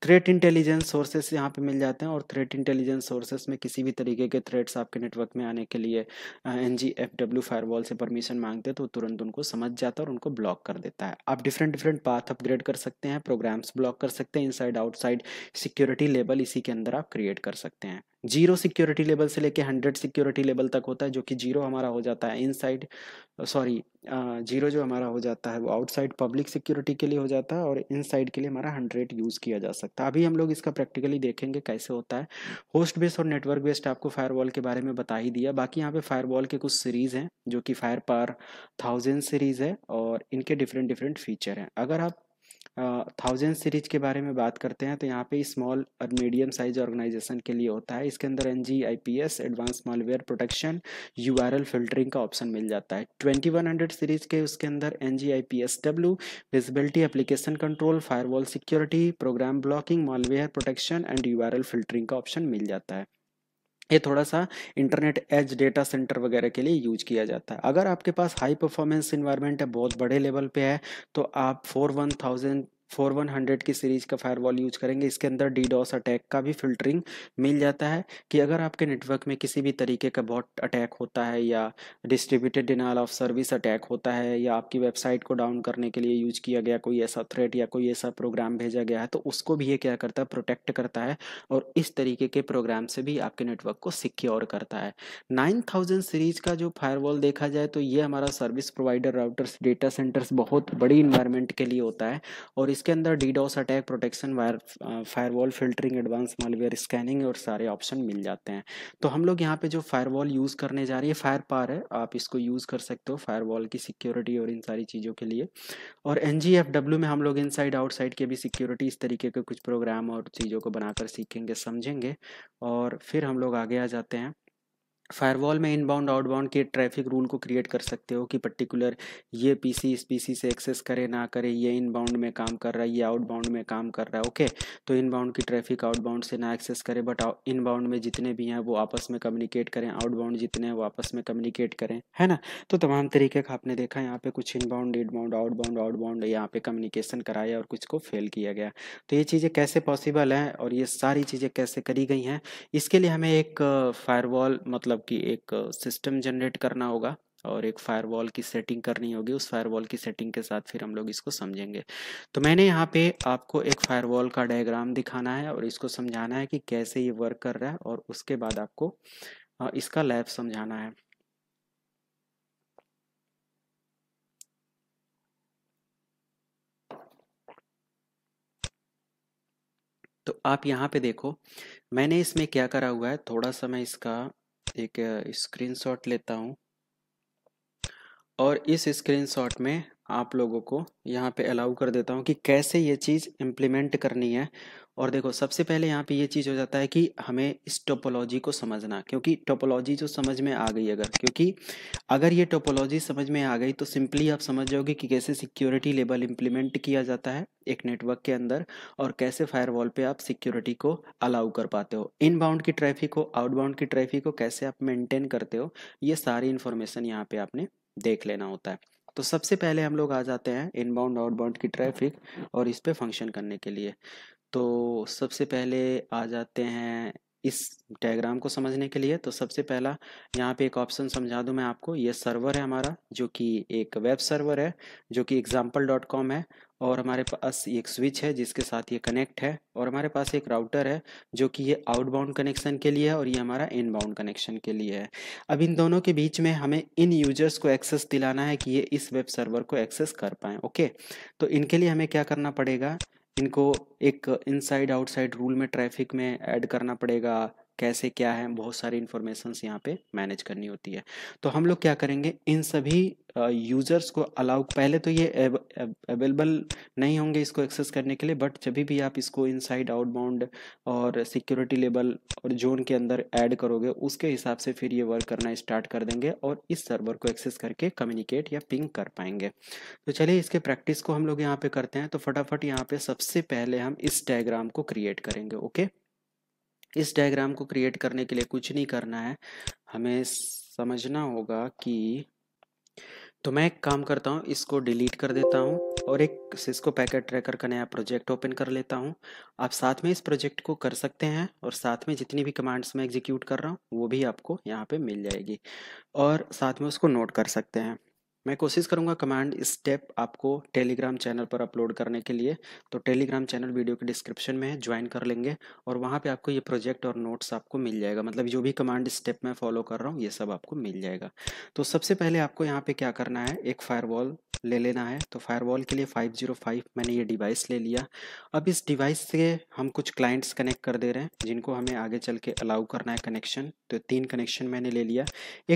थ्रेट इंटेलिजेंस सोर्सेस यहाँ पे मिल जाते हैं और थ्रेट इंटेलिजेंस सोर्सेस में किसी भी तरीके के थ्रेट्स आपके नेटवर्क में आने के लिए N G F W firewall से परमिशन मांगते तो तुरंत उनको समझ जाता है और उनको ब्लॉक कर देता है आप डिफरेंट डिफरेंट पाथ अपग्रेड कर सकते हैं प्रोग्राम्स ब्लॉक कर सकते हैं इनसाइड आउटसाइड सिक्योरिटी लेवल इसी इसी के अंदर आप क्रिएट कर सकते हैं जीरो सिक्योरिटी लेवल से लेके हंड्रेड सिक्योरिटी लेवल तक होता है जो कि जीरो हमारा हो जाता है इनसाइड सॉरी जीरो जो हमारा हो जाता है वो आउटसाइड पब्लिक सिक्योरिटी के लिए हो जाता है और इनसाइड के लिए हमारा हंड्रेड यूज़ किया जा सकता है अभी हम लोग इसका प्रैक्टिकली देखेंगे कैसे होता है होस्ट बेस्ड और नेटवर्क बेस्ड आपको फायर के बारे में बता ही दिया बाकी यहाँ पे फायर के कुछ सीरीज़ हैं जो कि फायर पार थाउजेंड सीरीज़ है और इनके डिफरेंट डिफरेंट फीचर हैं अगर आप थाउजेंड सीरीज के बारे में बात करते हैं तो यहाँ पे स्मॉल और मीडियम साइज ऑर्गेनाइजेशन के लिए होता है इसके अंदर N G I P S advance malware protection U R L filtering का ऑप्शन मिल जाता है ट्वेंटी वन हंड्रेड सीरीज के उसके अंदर N G I P S W visibility application control firewall security program blocking malware protection and U R L filtering का option मिल जाता है ये थोड़ा सा इंटरनेट एज डेटा सेंटर वगैरह के लिए यूज किया जाता है अगर आपके पास हाई परफॉर्मेंस इन्वायरमेंट है बहुत बड़े लेवल पे है तो आप four one thousand four one hundred की सीरीज़ का फायरवॉल यूज करेंगे इसके अंदर डीडॉस अटैक का भी फिल्टरिंग मिल जाता है कि अगर आपके नेटवर्क में किसी भी तरीके का बॉट अटैक होता है या distributed denial of service attack होता है या आपकी वेबसाइट को डाउन करने के लिए यूज किया गया कोई ऐसा थ्रेट या कोई ऐसा प्रोग्राम भेजा गया है तो उसको भी ये क्या करता है प्रोटेक्ट करता है और इस तरीके के प्रोग्राम से भी आपके नेटवर्क को सिक्योर करता है नाइन थाउजेंड सीरीज का जो फायरवॉल देखा जाए तो ये हमारा service provider routers data centers बहुत बड़ी इन्वायरमेंट के लिए होता है और इसके अंदर DDoS attack protection wire firewall filtering advance malware scanning और सारे ऑप्शन मिल जाते हैं तो हम लोग यहाँ पे जो फायरवॉल यूज़ करने जा रही है फायर पार है आप इसको यूज़ कर सकते हो फायरवॉल की सिक्योरिटी और इन सारी चीज़ों के लिए और एन में हम लोग इनसाइड आउटसाइड के भी सिक्योरिटी इस तरीके के कुछ प्रोग्राम और चीज़ों को बनाकर सीखेंगे समझेंगे और फिर हम लोग आगे आ जाते हैं फायरवॉल में इनबाउंड आउटबाउंड के ट्रैफिक रूल को क्रिएट कर सकते हो कि पर्टिकुलर ये पीसी इस पीसी से एक्सेस करे ना करे ये इनबाउंड में काम कर रहा है ये आउटबाउंड में काम कर रहा है ओके तो इनबाउंड की ट्रैफिक आउटबाउंड से ना एक्सेस करे बट इनबाउंड में जितने भी हैं वो आपस में कम्युनिकेट करें आउटबाउंड जितने हैं वो आपस में कम्युनिकेट करें है ना तो तमाम तरीके का आपने देखा यहाँ पे कुछ इनबाउंड इनबाउंड आउटबाउंड आउटबाउंड यहाँ पे कम्युनिकेशन कराया और कुछ को फेल किया गया तो ये चीज़ें कैसे पॉसिबल हैं और ये सारी चीज़ें कैसे करी गई हैं इसके लिए हमें एक फायरवॉल मतलब मतलब कि एक सिस्टम जनरेट करना होगा और एक फायरवॉल की सेटिंग करनी होगी उस फायरवॉल की सेटिंग के साथ फिर हम लोग इसको समझेंगे तो मैंने यहाँ पे आपको एक फायरवॉल का डायग्राम दिखाना है और इसको समझाना है कि कैसे ये वर्क कर रहा है और उसके बाद आपको इसका लैब समझाना है तो आप यहाँ पे देखो मैंने इसमें क्या करा हुआ है थोड़ा सा मैं इसका एक स्क्रीनशॉट लेता हूँ और इस स्क्रीनशॉट में आप लोगों को यहाँ पे अलाउ कर देता हूँ कि कैसे ये चीज़ इम्प्लीमेंट करनी है और देखो सबसे पहले यहाँ पे ये चीज़ हो जाता है कि हमें इस टोपोलॉजी को समझना क्योंकि टोपोलॉजी जो समझ में आ गई अगर क्योंकि अगर ये टोपोलॉजी समझ में आ गई तो सिंपली आप समझ जाओगे कि कैसे सिक्योरिटी लेवल इम्प्लीमेंट किया जाता है एक नेटवर्क के अंदर और कैसे फायरवॉल पे आप सिक्योरिटी को अलाउ कर पाते हो इन बाउंड की ट्रैफिक को आउटबाउंड की ट्रैफिक को कैसे आप मेंटेन करते हो ये सारी इन्फॉर्मेशन यहाँ पे आपने देख लेना होता है तो सबसे पहले हम लोग आ जाते हैं इनबाउंड आउटबाउंड की ट्रैफिक और इस पर फंक्शन करने के लिए तो सबसे पहले आ जाते हैं इस डायग्राम को समझने के लिए तो सबसे पहला यहाँ पे एक ऑप्शन समझा दूँ मैं आपको ये सर्वर है हमारा जो कि एक वेब सर्वर है जो कि एग्जाम्पल डॉट कॉम है और हमारे पास एक स्विच है जिसके साथ ये कनेक्ट है और हमारे पास एक राउटर है जो कि ये आउटबाउंड कनेक्शन के लिए है और ये हमारा इनबाउंड कनेक्शन के लिए है अब इन दोनों के बीच में हमें इन यूजर्स को एक्सेस दिलाना है कि ये इस वेब सर्वर को एक्सेस कर पाएँ ओके तो इनके लिए हमें क्या करना पड़ेगा इनको एक इनसाइड आउटसाइड रूल में ट्रैफिक में ऐड करना पड़ेगा कैसे क्या है बहुत सारी इन्फॉर्मेशन यहाँ पे मैनेज करनी होती है तो हम लोग क्या करेंगे इन सभी यूज़र्स को अलाउ पहले तो ये अवेलेबल नहीं होंगे इसको एक्सेस करने के लिए बट जब भी आप इसको इनसाइड आउटबाउंड और सिक्योरिटी लेवल और जोन के अंदर ऐड करोगे उसके हिसाब से फिर ये वर्क करना स्टार्ट कर देंगे और इस सर्वर को एक्सेस करके कम्युनिकेट या पिंग कर पाएंगे तो चलिए इसके प्रैक्टिस को हम लोग यहाँ पे करते हैं तो फटाफट यहाँ पे सबसे पहले हम इस डायग्राम को क्रिएट करेंगे ओके okay? इस डायग्राम को क्रिएट करने के लिए कुछ नहीं करना है हमें समझना होगा कि तो मैं एक काम करता हूँ इसको डिलीट कर देता हूँ और एक सिस्को पैकेट ट्रैकर का नया प्रोजेक्ट ओपन कर लेता हूँ आप साथ में इस प्रोजेक्ट को कर सकते हैं और साथ में जितनी भी कमांड्स मैं एग्जीक्यूट कर रहा हूँ वो भी आपको यहाँ पे मिल जाएगी और साथ में उसको नोट कर सकते हैं मैं कोशिश करूँगा कमांड स्टेप आपको टेलीग्राम चैनल पर अपलोड करने के लिए तो टेलीग्राम चैनल वीडियो के डिस्क्रिप्शन में है ज्वाइन कर लेंगे और वहाँ पे आपको ये प्रोजेक्ट और नोट्स आपको मिल जाएगा मतलब जो भी कमांड स्टेप मैं फॉलो कर रहा हूँ ये सब आपको मिल जाएगा तो सबसे पहले आपको यहाँ पर क्या करना है एक फायर ले लेना है तो फायरवॉल के लिए 505 मैंने ये डिवाइस ले लिया अब इस डिवाइस से हम कुछ क्लाइंट्स कनेक्ट कर दे रहे हैं जिनको हमें आगे चल के अलाउ करना है कनेक्शन तो तीन कनेक्शन मैंने ले लिया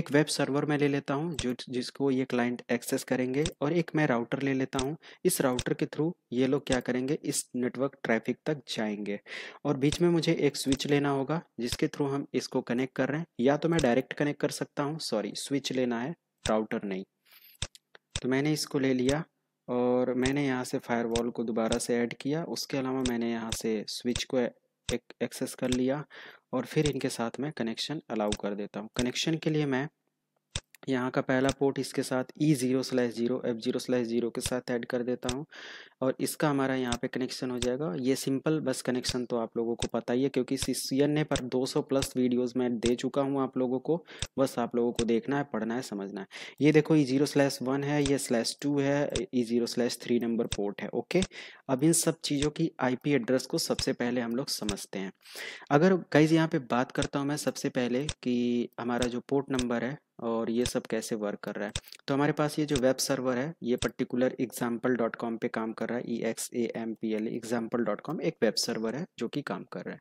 एक वेब सर्वर मैं ले लेता हूँ जो जिसको ये क्लाइंट एक्सेस करेंगे और एक मैं राउटर ले लेता हूँ इस राउटर के थ्रू ये लोग क्या करेंगे इस नेटवर्क ट्रैफिक तक जाएंगे और बीच में मुझे एक स्विच लेना होगा जिसके थ्रू हम इसको कनेक्ट कर रहे हैं या तो मैं डायरेक्ट कनेक्ट कर सकता हूँ सॉरी स्विच लेना है राउटर नहीं तो मैंने इसको ले लिया और मैंने यहाँ से फायर को दोबारा से ऐड किया उसके अलावा मैंने यहाँ से स्विच को एक्सेस कर लिया और फिर इनके साथ मैं कनेक्शन अलाउ कर देता हूँ कनेक्शन के लिए मैं यहाँ का पहला पोर्ट इसके साथ E zero slash zero F zero slash zero के साथ ऐड कर देता हूँ और इसका हमारा यहाँ पे कनेक्शन हो जाएगा ये सिंपल बस कनेक्शन तो आप लोगों को पता ही है क्योंकि सीसीएन पर 200 प्लस वीडियोस मैं दे चुका हूँ आप लोगों को बस आप लोगों को देखना है पढ़ना है समझना है ये देखो ई ज़ीरो स्लैश वन है ये स्लैश टू है E zero slash three number port है ओके अब इन सब चीज़ों की पी एड्रेस को सबसे पहले हम लोग समझते हैं अगर कई यहाँ पे बात करता हूँ मैं सबसे पहले कि हमारा जो पोर्ट नंबर है और ये सब कैसे वर्क कर रहा है तो हमारे पास ये जो वेब सर्वर है ये पर्टिकुलर एग्जाम्पल डॉट कॉम पर काम कर रहा है E X A M P L example dot com एक वेब सर्वर है जो कि काम कर रहा है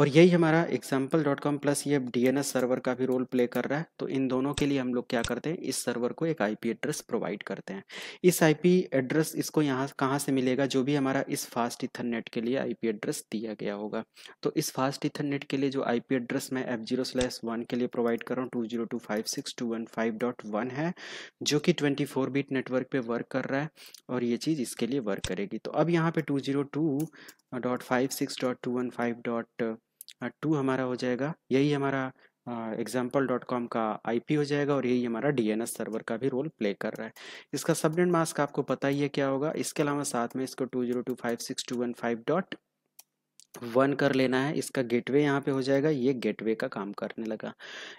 और यही हमारा एग्जाम्पल डॉट कॉम प्लस ये डी एन एस सर्वर का भी रोल प्ले कर रहा है तो इन दोनों के लिए हम लोग क्या करते हैं इस सर्वर को एक आई पी एड्रेस प्रोवाइड करते हैं इस आई पी एड्रेस इसको यहाँ कहाँ से मिलेगा जो भी हमारा इस फास्ट इथन नेट के लिए आई पी एड्रेस दिया गया होगा तो इस फास्ट इथन नेट के लिए जो आई पी एड्रेस मैं एफ जीरो स्लैश वन के लिए प्रोवाइड कर रहा हूँ two zero two five six 6.215.1 है जो कि 24 बिट नेटवर्क पे वर्क कर रहा है और ये चीज़ इसके लिए वर्क करेगी तो अब यहाँ पे 202.56.215.2 uh, हमारा हो जाएगा यही हमारा एग्जाम्पल डॉट कॉम का आईपी हो जाएगा और यही हमारा डीएनएस सर्वर का भी रोल प्ले कर रहा है इसका सबनेट मास्क आपको पता ही है क्या होगा इसके अलावा साथ में इसको two zero two five six two one five dot one कर लेना है इसका गेटवे यहाँ पे हो जाएगा ये गेटवे का काम करने लगा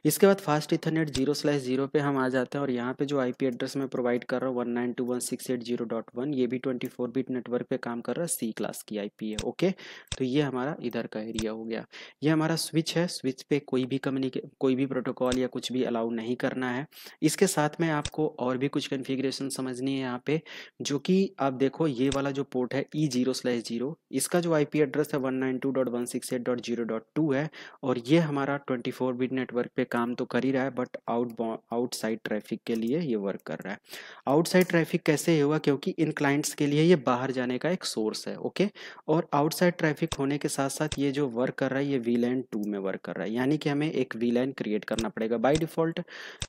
इसके बाद fast ethernet zero slash zero पे हम आ जाते हैं और यहाँ पे जो आईपी एड्रेस मैं प्रोवाइड कर रहा हूँ one nine two one six eight zero dot one ये भी ट्वेंटी फोर बीट नेटवर्क पे काम कर रहा है सी क्लास की आईपी है ओके तो ये हमारा इधर का एरिया हो गया ये हमारा स्विच है स्विच पे कोई भी कम्युनिके कोई भी प्रोटोकॉल या कुछ भी अलाउ नहीं करना है इसके साथ में आपको और भी कुछ कन्फिग्रेशन समझनी है यहाँ पे जो कि आप देखो ये वाला जो पोर्ट है ई जीरो स्लैश जीरो इसका जो आई एड्रेस है वन 192.168.0.2 है और ये हमारा 24 बिट नेटवर्क पे काम तो कर ही रहा है बट आउट आउटसाइड ट्रैफिक के लिए ये वर्क कर रहा है आउटसाइड ट्रैफिक कैसे हुआ क्योंकि इन क्लाइंट्स के लिए ये बाहर जाने का एक सोर्स है ओके और आउटसाइड ट्रैफिक होने के साथ साथ ये जो वर्क कर रहा है ये वी लैन में वर्क कर रहा है यानी कि हमें एक वी लैन क्रिएट करना पड़ेगा बाई डिफॉल्ट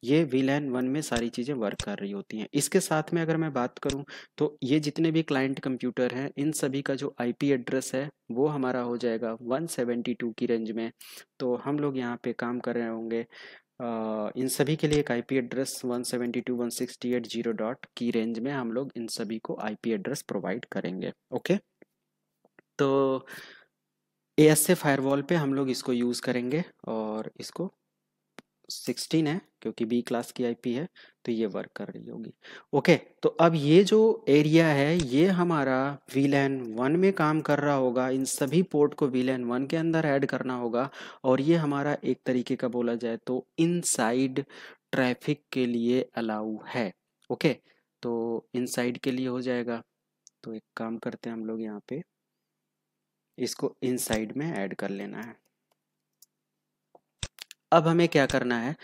ये वी लैन वन में सारी चीज़ें वर्क कर रही होती हैं इसके साथ में अगर मैं बात करूँ तो ये जितने भी क्लाइंट कंप्यूटर हैं इन सभी का जो आई एड्रेस है वो हमारा हो जाएगा 172 की रेंज में तो हम लोग यहाँ पे काम कर रहे होंगे इन सभी के लिए एक आई एड्रेस 172.168.0 डॉट की रेंज में हम लोग इन सभी को आई एड्रेस प्रोवाइड करेंगे ओके तो ए एस ए फायरवॉल पे हम लोग इसको यूज़ करेंगे और इसको सिक्सटीन है क्योंकि बी क्लास की आईपी है तो ये वर्क कर रही होगी ओके तो अब ये जो एरिया है ये हमारा वीलैन वन में काम कर रहा होगा इन सभी पोर्ट को वीलैन वन के अंदर ऐड करना होगा और ये हमारा एक तरीके का बोला जाए तो इनसाइड ट्रैफिक के लिए अलाउ है ओके तो इनसाइड के लिए हो जाएगा तो एक काम करते हैं हम लोग यहाँ पे इसको इनसाइड में ऐड कर लेना है अब हमें क्या करना है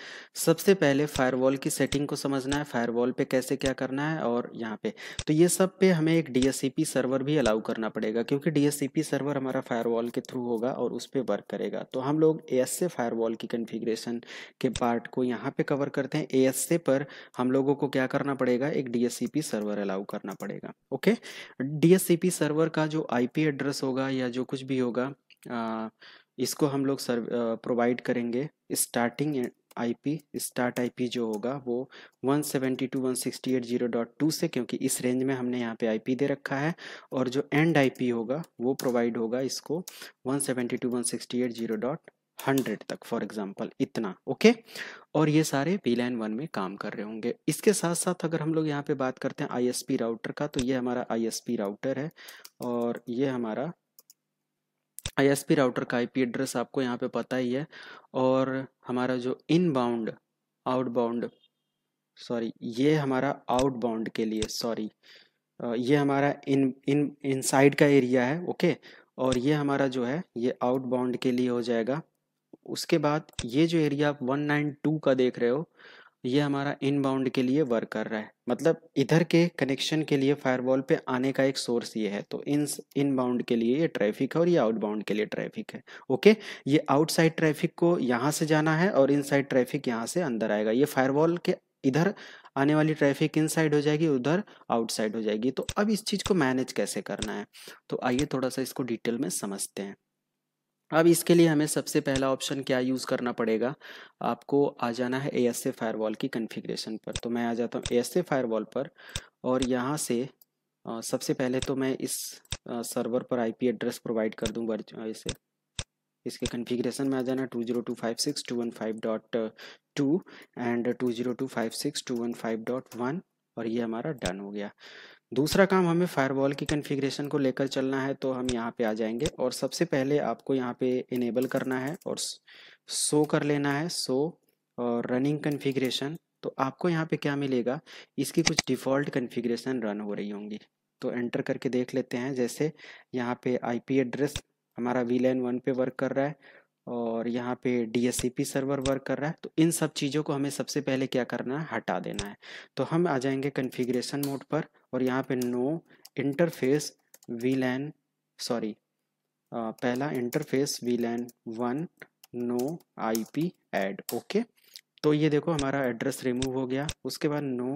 सबसे पहले फायरवॉल की सेटिंग को समझना है फायरवॉल पे कैसे क्या करना है और यहाँ पे तो ये सब पे हमें एक डीएससीपी सर्वर भी अलाउ करना पड़ेगा क्योंकि डीएससीपी सर्वर हमारा फायरवॉल के थ्रू होगा और उस पर वर्क करेगा तो हम लोग ए एस फायरवॉल की कन्फिग्रेशन के पार्ट को यहाँ पे कवर करते हैं ए एस पर हम लोगों को क्या करना पड़ेगा एक डी सर्वर अलाउ करना पड़ेगा ओके डी सर्वर का जो आई एड्रेस होगा या जो कुछ भी होगा आ, इसको हम लोग सर्व प्रोवाइड करेंगे स्टार्टिंग आईपी स्टार्ट आईपी जो होगा वो 172.168.0.2 से क्योंकि इस रेंज में हमने यहाँ पे आईपी दे रखा है और जो एंड आईपी होगा वो प्रोवाइड होगा इसको हंड्रेड तक फॉर एग्जांपल इतना ओके और ये सारे पी लाइन वन में काम कर रहे होंगे इसके साथ साथ अगर हम लोग यहाँ पे बात करते हैं आईएसपी राउटर का तो ये हमारा आईएसपी राउटर है और ये हमारा आईएसपी राउटर का आईपी एड्रेस आपको यहाँ पे पता ही है और हमारा जो इनबाउंड आउटबाउंड सॉरी ये हमारा आउटबाउंड के लिए सॉरी ये हमारा इन इन इनसाइड का एरिया है ओके और ये हमारा जो है ये आउटबाउंड के लिए हो जाएगा उसके बाद ये जो एरिया आप 192 का देख रहे हो ये हमारा इनबाउंड के लिए वर्क कर रहा है मतलब इधर के कनेक्शन के लिए फायरवॉल पे आने का एक सोर्स ये है तो इन इनबाउंड के लिए ये ट्रैफिक है और ये आउटबाउंड के लिए ट्रैफिक है ओके ये आउटसाइड ट्रैफिक को यहाँ से जाना है और इनसाइड ट्रैफिक यहाँ से अंदर आएगा ये फायरवॉल के इधर आने वाली ट्रैफिक इनसाइड हो जाएगी उधर आउटसाइड हो जाएगी तो अब इस चीज़ को मैनेज कैसे करना है तो आइए थोड़ा सा इसको डिटेल में समझते हैं अब इसके लिए हमें सबसे पहला ऑप्शन क्या यूज़ करना पड़ेगा आपको आ जाना है ए एस फायरवॉल की कन्फिग्रेशन पर तो मैं आ जाता हूँ ए एस फायरवॉल पर और यहाँ से सबसे पहले तो मैं इस सर्वर पर आईपी एड्रेस प्रोवाइड कर दूँ इसे इसके कन्फिग्रेशन में आ जाना two zero two five six two one five dot two and two zero two five six two one five dot one और ये हमारा डन हो गया दूसरा काम हमें फायरवॉल की कन्फिग्रेशन को लेकर चलना है तो हम यहाँ पे आ जाएंगे और सबसे पहले आपको यहाँ पे इनेबल करना है और शो कर लेना है शो और रनिंग कन्फिग्रेशन तो आपको यहाँ पे क्या मिलेगा इसकी कुछ डिफ़ॉल्ट कन्फिग्रेशन रन हो रही होंगी तो एंटर करके देख लेते हैं जैसे यहाँ पे आईपी एड्रेस हमारा वी लैन वन पे वर्क कर रहा है और यहाँ पे डी सर्वर वर्क कर रहा है तो इन सब चीज़ों को हमें सबसे पहले क्या करना है हटा देना है तो हम आ जाएंगे कन्फिग्रेशन मोड पर और यहाँ पे no interface V LAN sorry पहला interface V LAN one no I P add okay तो ये देखो हमारा एड्रेस रिमूव हो गया उसके बाद no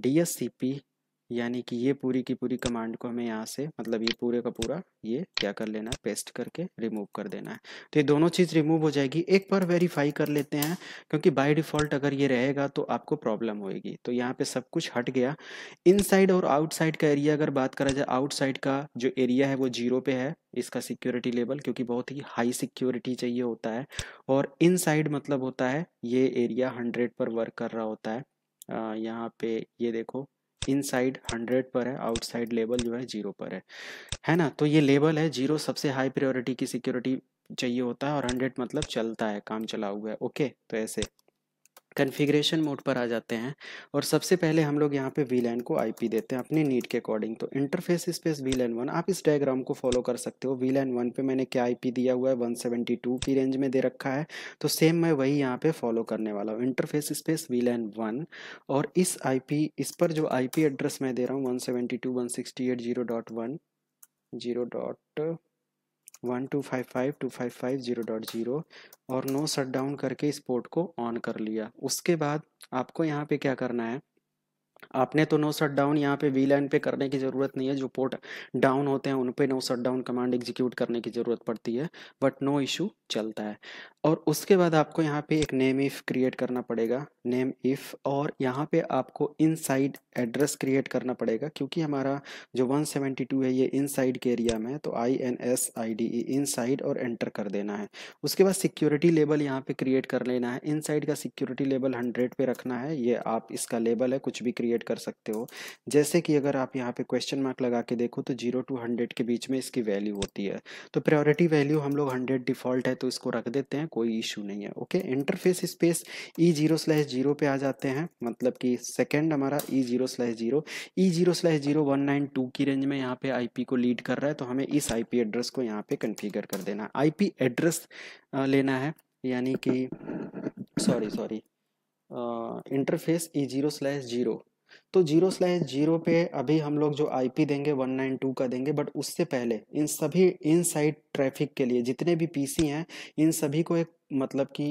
D S C P यानी कि ये पूरी की पूरी कमांड को हमें यहाँ से मतलब ये पूरे का पूरा ये क्या कर लेना है पेस्ट करके रिमूव कर देना है तो ये दोनों चीज़ रिमूव हो जाएगी एक बार वेरीफाई कर लेते हैं क्योंकि बाय डिफ़ॉल्ट अगर ये रहेगा तो आपको प्रॉब्लम होएगी तो यहाँ पे सब कुछ हट गया इनसाइड और आउटसाइड का एरिया अगर बात करा जाए आउटसाइड का जो एरिया है वो जीरो पे है इसका सिक्योरिटी लेवल क्योंकि बहुत ही हाई सिक्योरिटी चाहिए होता है और इन मतलब होता है ये एरिया हंड्रेड पर वर्क कर रहा होता है यहाँ पे ये देखो इनसाइड 100 पर है आउटसाइड लेवल जो है जीरो पर है है ना तो ये लेवल है जीरो सबसे हाई प्रायोरिटी की सिक्योरिटी चाहिए होता है और हंड्रेड मतलब चलता है काम चला हुआ है ओके तो ऐसे कन्फिग्रेशन मोड पर आ जाते हैं और सबसे पहले हम लोग यहाँ पे वी लैन को आईपी देते हैं अपने नीड के अकॉर्डिंग तो interface space V LAN one आप इस डायग्राम को फॉलो कर सकते हो वी लैन वन पे मैंने क्या आईपी दिया हुआ है 172 की रेंज में दे रखा है तो सेम मैं वही यहाँ पे फॉलो करने वाला हूँ interface space V LAN one और इस आई इस पर जो आई एड्रेस मैं दे रहा हूँ one seventy two one sixty eight zero dot one zero dot one two five five two five five zero dot zero और नो शट डाउन करके इस पोर्ट को ऑन कर लिया उसके बाद आपको यहाँ पे क्या करना है आपने तो नो शट डाउन यहाँ पे वी लाइन पे करने की ज़रूरत नहीं है जो पोर्ट डाउन होते हैं उन पे no shut down command execute करने की ज़रूरत पड़ती है बट नो इशू चलता है और उसके बाद आपको यहाँ पे एक नेम इफ़ क्रिएट करना पड़ेगा नेम इफ़ और यहाँ पे आपको इनसाइड एड्रेस क्रिएट करना पड़ेगा क्योंकि हमारा जो 172 है ये इनसाइड के एरिया में है तो I N S I D E inside और एंटर कर देना है उसके बाद सिक्योरिटी लेवल यहाँ पे क्रिएट कर लेना है इनसाइड का सिक्योरिटी लेवल हंड्रेड पे रखना है ये आप इसका लेवल है कुछ भी क्रिएट क्रिएट कर सकते हो जैसे कि अगर आप यहाँ पे क्वेश्चन मार्क लगा के देखो तो जीरो टू हंड्रेड के बीच में इसकी वैल्यू होती है तो प्रायोरिटी वैल्यू हम लोग हंड्रेड डिफॉल्ट है तो इसको रख देते हैं कोई इशू नहीं है okay interface space E zero slash zero पे आ जाते हैं मतलब कि सेकेंड हमारा E zero slash zero E zero slash zero one nine two की रेंज में यहाँ पे आईपी को लीड कर रहा है तो हमें इस आईपी एड्रेस को यहाँ पे कन्फिगर कर देना है आईपी एड्रेस लेना है यानी कि sorry sorry interface E zero slash zero तो जीरो स्लैश जीरो पे अभी हम लोग जो आईपी देंगे वन नाइन टू का देंगे बट उससे पहले इन सभी इन साइड ट्रैफिक के लिए जितने भी पीसी हैं इन सभी को एक मतलब कि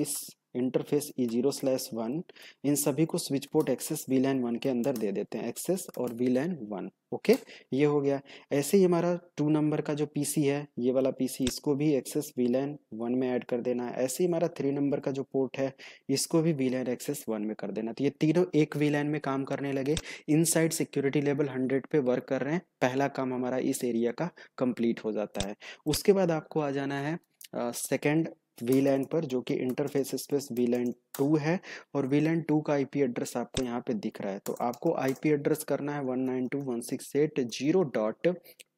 इस interface E zero slash one इन सभी को switch port access V line one के अंदर दे देते हैं एक्सेस और वी लाइन वन ओके ये हो गया ऐसे ही हमारा टू नंबर का जो पीसी है ये वाला पीसी इसको भी एक्सेस वी लाइन वन में ऐड कर देना है ऐसे ही हमारा थ्री नंबर का जो पोर्ट है इसको भी वी लाइन एक्सेस वन में कर देना तो ये तीनों एक वी लाइन में काम करने लगे इन सिक्योरिटी लेवल हंड्रेड पे वर्क कर रहे हैं पहला काम हमारा इस एरिया का कंप्लीट हो जाता है उसके बाद आपको आ जाना है सेकेंड uh, वी लैंड पर जो कि interface space V LAN two है और वी लैंड टू का आईपी एड्रेस आपको यहाँ पे दिख रहा है तो आपको आईपी एड्रेस करना है one nine two one six eight zero dot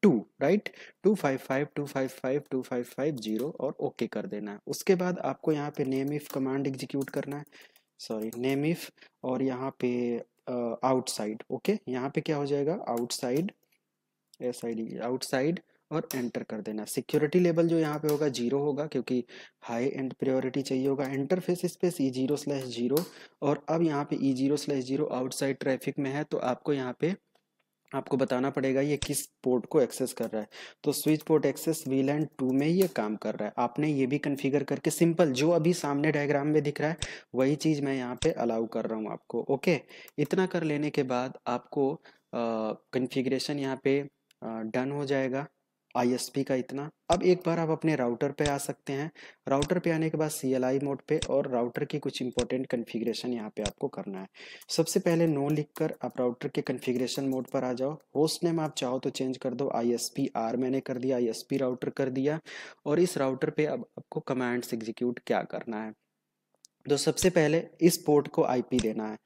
two right two five five two five five two five five zero और ओके okay कर देना है उसके बाद आपको यहाँ पे नेम इफ कमांड एग्जीक्यूट करना है सॉरी नेम इफ और यहाँ पे आउटसाइड ओके यहाँ पे क्या हो जाएगा outside S I D outside और एंटर कर देना सिक्योरिटी लेवल जो यहाँ पे होगा जीरो होगा क्योंकि हाई एंड प्रायोरिटी चाहिए होगा interface space E zero slash zero और अब यहाँ पे E zero slash zero outside traffic में है तो आपको यहाँ पे आपको बताना पड़ेगा ये किस पोर्ट को एक्सेस कर रहा है तो switch port access V LAN two में ये काम कर रहा है आपने ये भी कन्फिगर करके सिंपल जो अभी सामने डायग्राम में दिख रहा है वही चीज़ मैं यहाँ पे अलाउ कर रहा हूँ आपको ओके इतना कर लेने के बाद आपको कन्फिग्रेशन यहाँ पे डन हो जाएगा आईएसपी का इतना अब एक बार आप अपने राउटर पे आ सकते हैं राउटर पे आने के बाद सी एल आई मोड पे और राउटर की कुछ इंपॉर्टेंट कन्फिग्रेशन यहाँ पे आपको करना है सबसे पहले नो लिख कर आप राउटर के कन्फिग्रेशन मोड पर आ जाओ होस्ट नेम आप चाहो तो चेंज कर दो आई एस पी आर मैंने कर दिया आई एस पी राउटर कर दिया और इस राउटर पे अब आपको कमांड्स एग्जीक्यूट क्या करना है तो सबसे पहले इस पोर्ट को आईपी देना है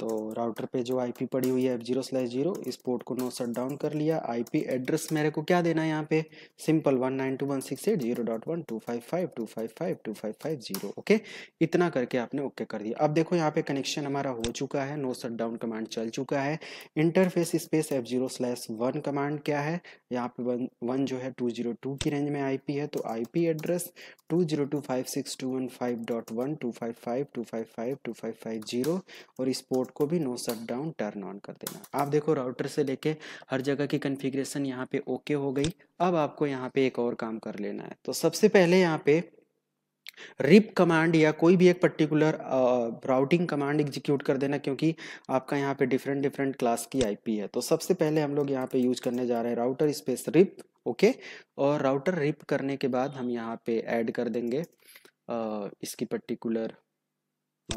तो राउटर पे जो आईपी पड़ी हुई है एफ जीरो स्लैश जीरो इस पोर्ट को नो शट डाउन कर लिया आईपी एड्रेस मेरे को क्या देना है यहाँ पे simple one nine two one six eight zero dot one two five five two five five two five five zero okay इतना करके आपने ओके कर दिया अब देखो यहाँ पे कनेक्शन हमारा हो चुका है नो शट डाउन कमांड चल चुका है interface space F zero slash one command क्या है यहाँ पे वन वन जो है टू जीरो टू की रेंज में पी है तो P address two zero two five six two one five dot one two five five two five five two five five zero और इस पोर्ट पोर्ट को भी no shut down turn on कर देना आप देखो राउटर से लेके हर जगह की कन्फिग्रेशन यहाँ पे ओके हो गई अब आपको यहाँ पे एक और काम कर लेना है तो सबसे पहले यहाँ पे रिप कमांड या कोई भी एक पर्टिकुलर राउटिंग कमांड एग्जीक्यूट कर देना क्योंकि आपका यहाँ पे डिफरेंट डिफरेंट क्लास की आईपी है तो सबसे पहले हम लोग यहाँ पे यूज करने जा रहे हैं राउटर स्पेस रिप ओके और राउटर रिप करने के बाद हम यहाँ पे ऐड कर देंगे आ, इसकी पर्टिकुलर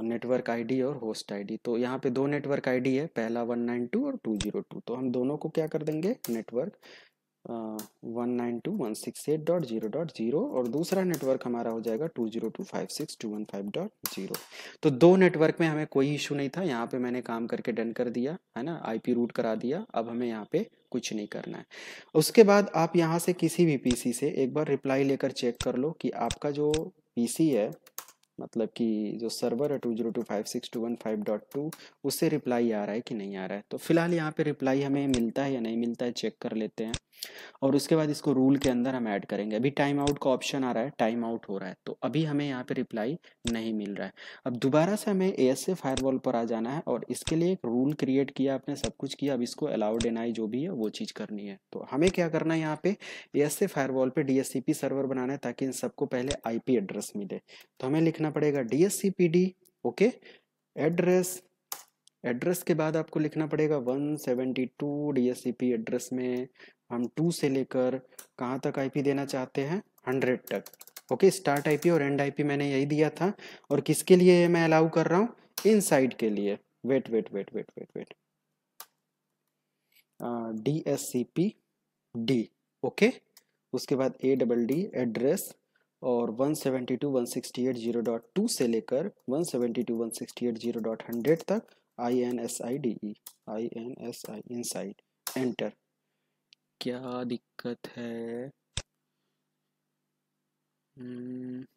नेटवर्क आईडी और होस्ट आईडी तो यहाँ पे दो नेटवर्क आईडी है पहला 192 और 202 तो हम दोनों को क्या कर देंगे network one nine two one six eight dot zero dot zero और दूसरा नेटवर्क हमारा हो जाएगा two zero two five six two one five dot zero तो दो नेटवर्क में हमें कोई इशू नहीं था यहाँ पे मैंने काम करके डन कर दिया है ना आईपी रूट करा दिया अब हमें यहाँ पे कुछ नहीं करना है उसके बाद आप यहाँ से किसी भी पीसी से एक बार रिप्लाई लेकर चेक कर लो कि आपका जो पीसी है मतलब कि जो सर्वर है two zero two five six two one five dot two उससे रिप्लाई आ रहा है कि नहीं आ रहा है तो फिलहाल यहाँ पे रिप्लाई हमें मिलता है या नहीं मिलता है चेक कर लेते हैं और उसके बाद इसको रूल के अंदर हम ऐड करेंगे अभी टाइम आउट का ऑप्शन आ रहा है टाइम आउट हो रहा है तो अभी हमें यहाँ पे रिप्लाई नहीं मिल रहा है अब दोबारा से हमें ए एस फायरवॉल पर आ जाना है और इसके लिए एक रूल क्रिएट किया आपने सब कुछ किया अब इसको अलाउ डिनाई जो भी है वो चीज़ करनी है तो हमें क्या करना है यहाँ पे ए एस फायरवॉल पर डी सर्वर बनाना है ताकि इन सबको पहले आई एड्रेस मिले तो हमें लिखना लिखना पड़ेगा D S C P D okay address address के बाद आपको लिखना पड़ेगा 172 डीएससीपी एड्रेस में हम टू से लेकर कहाँ तक आईपी देना चाहते हैं 100 तक ओके स्टार्ट आईपी और एंड आईपी मैंने यही दिया था और किसके लिए मैं अलाउ कर रहा हूँ इनसाइड के लिए wait wait wait wait wait wait D S C P D okay उसके बाद ए डबल डी एड्रेस और 172.168.0.2 से लेकर 172.168.0.100 तक I N S I D E I N S I inside enter क्या दिक्कत है hmm.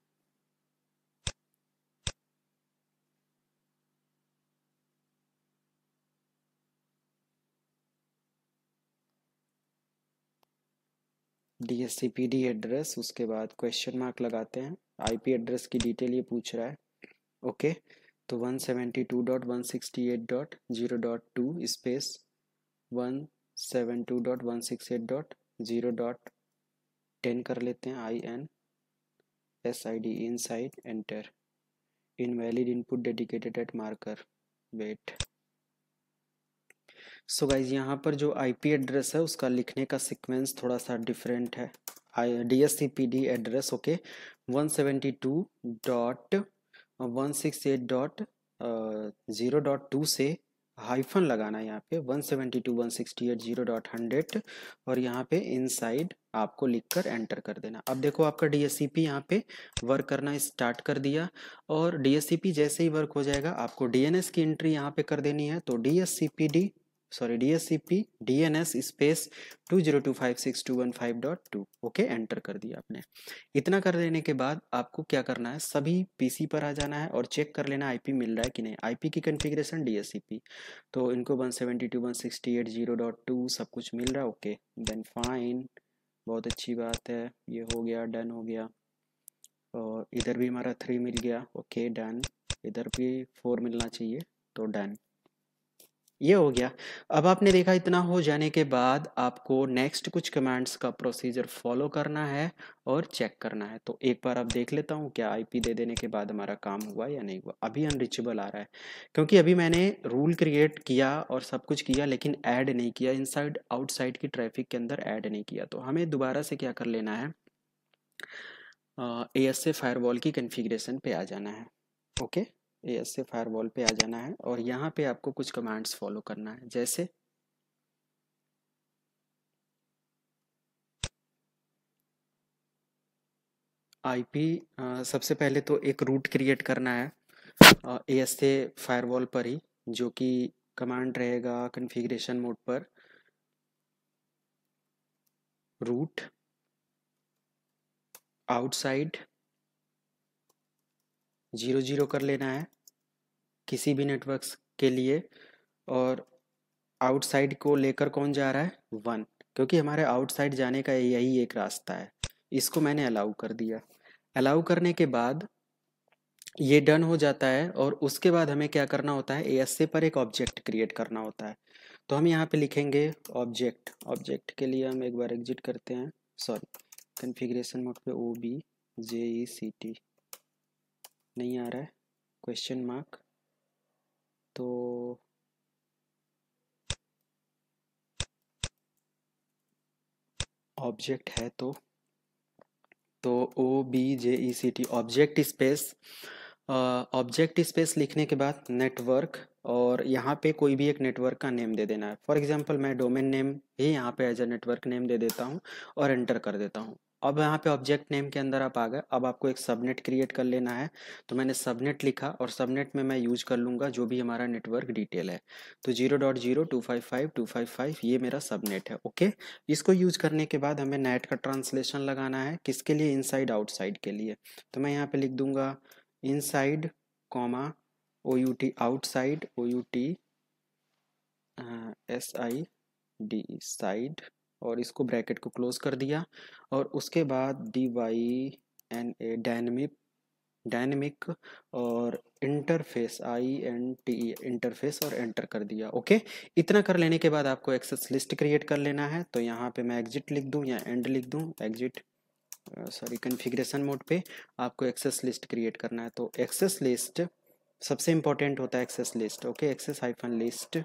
D S C P D address उसके बाद क्वेश्चन मार्क लगाते हैं आईपी एड्रेस की डिटेल ये पूछ रहा है ओके तो one one seventy two dot dot dot sixty eight zero two space one one seven two dot dot dot six eight zero ten कर लेते हैं I N S I D inside enter invalid input detected at marker wait so guys यहाँ पर जो IP address है उसका लिखने का सीक्वेंस थोड़ा सा डिफरेंट है D S C P D address okay one seventy two dot one six eight dot zero dot two से हाइफन लगाना है यहाँ पे one seventy two one sixty eight zero dot hundred और यहाँ पे इनसाइड आपको लिखकर एंटर कर देना अब देखो आपका डी एस सी पी यहाँ पे वर्क करना स्टार्ट कर दिया और डी एस सी पी जैसे ही वर्क हो जाएगा आपको डी एन एस की एंट्री यहाँ पे कर देनी है तो D S C P D D N S space two two two zero five five six one dot two okay enter कर दिया आपने इतना कर देने के बाद आपको क्या करना है सभी पीसी पर आ जाना है और चेक कर लेना आईपी मिल रहा है कि नहीं आईपी की कॉन्फ़िगरेशन डीएससीपी तो इनको one one seventy two sixty eight zero dot two सब कुछ मिल रहा है ओके देन फाइन बहुत अच्छी बात है ये हो गया डन हो गया और इधर भी हमारा थ्री मिल गया ओके डन इधर भी फोर मिलना चाहिए तो डन ये हो गया अब आपने देखा इतना हो जाने के बाद आपको नेक्स्ट कुछ कमांड्स का प्रोसीजर फॉलो करना है और चेक करना है तो एक बार आप देख लेता हूँ क्या आईपी दे देने के बाद हमारा काम हुआ या नहीं हुआ अभी अनरीचेबल आ रहा है क्योंकि अभी मैंने रूल क्रिएट किया और सब कुछ किया लेकिन ऐड नहीं किया इनसाइड आउटसाइड की ट्रैफिक के अंदर ऐड नहीं किया तो हमें दोबारा से क्या कर लेना है ए एस से की कन्फिग्रेशन पे आ जाना है okay okay? S fire firewall पे आ जाना है और यहाँ पे आपको कुछ कमांड्स फॉलो करना है जैसे आईपी सबसे पहले तो एक रूट क्रिएट करना है ए एस से फायरवॉल पर ही जो कि कमांड रहेगा कॉन्फ़िगरेशन मोड पर रूट आउटसाइड जीरो जीरो कर लेना है किसी भी नेटवर्क्स के लिए और आउटसाइड को लेकर कौन जा रहा है वन क्योंकि हमारे आउटसाइड जाने का यही एक रास्ता है इसको मैंने अलाउ कर दिया अलाउ करने के बाद ये डन हो जाता है और उसके बाद हमें क्या करना होता है ए एस ए पर एक ऑब्जेक्ट क्रिएट करना होता है तो हम यहाँ पे लिखेंगे ऑब्जेक्ट ऑब्जेक्ट के लिए हम एक बार एग्जिट करते हैं सॉरी कन्फिग्रेशन मोड पे ओ B J E C T नहीं आ रहा है क्वेश्चन मार्क तो ऑब्जेक्ट है तो तो O B J E C T object space object space लिखने के बाद नेटवर्क और यहाँ पे कोई भी एक नेटवर्क का नेम दे देना है फॉर एग्जांपल मैं डोमेन नेम ही यहाँ पे एज ए नेटवर्क नेम दे देता हूँ और एंटर कर देता हूँ अब यहाँ पे ऑब्जेक्ट नेम के अंदर आप आ गए अब आपको एक सबनेट क्रिएट कर लेना है तो मैंने सबनेट लिखा और सबनेट में मैं यूज कर लूंगा जो भी हमारा नेटवर्क डिटेल है तो zero dot zero two five five two five five ये मेरा सबनेट है ओके इसको यूज करने के बाद हमें नेट का ट्रांसलेशन लगाना है किसके लिए आउट आउटसाइड के लिए तो मैं यहाँ पे लिख दूंगा inside comma O U T outside O U T S I D side और इसको ब्रैकेट को क्लोज कर दिया और उसके बाद D Y N A dynamic dynamic और interface I N T interface और एंटर कर दिया ओके इतना कर लेने के बाद आपको एक्सेस लिस्ट क्रिएट कर लेना है तो यहाँ पे मैं एग्जिट लिख दूँ या एंड लिख दूँ एग्जिट सॉरी कन्फिग्रेशन मोड पे आपको एक्सेस लिस्ट क्रिएट करना है तो एक्सेस लिस्ट सबसे इम्पोर्टेंट होता है access list okay access hyphen list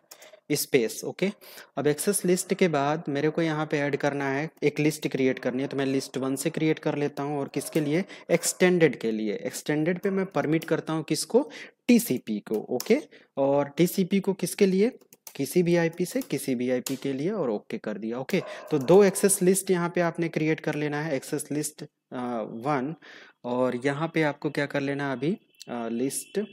space okay अब एक्सेस लिस्ट के बाद मेरे को यहाँ पे ऐड करना है एक लिस्ट क्रिएट करनी है तो मैं लिस्ट वन से क्रिएट कर लेता हूँ और किसके लिए एक्सटेंडेड के लिए एक्सटेंडेड पे मैं परमिट करता हूँ किसको टीसीपी को ओके और टीसीपी को किसके लिए किसी भी आईपी से किसी भी आईपी के लिए और ओके कर दिया ओके तो दो एक्सेस लिस्ट यहाँ पे आपने क्रिएट कर लेना है एक्सेस लिस्ट वन और यहाँ पे आपको क्या कर लेना है अभी लिस्ट uh,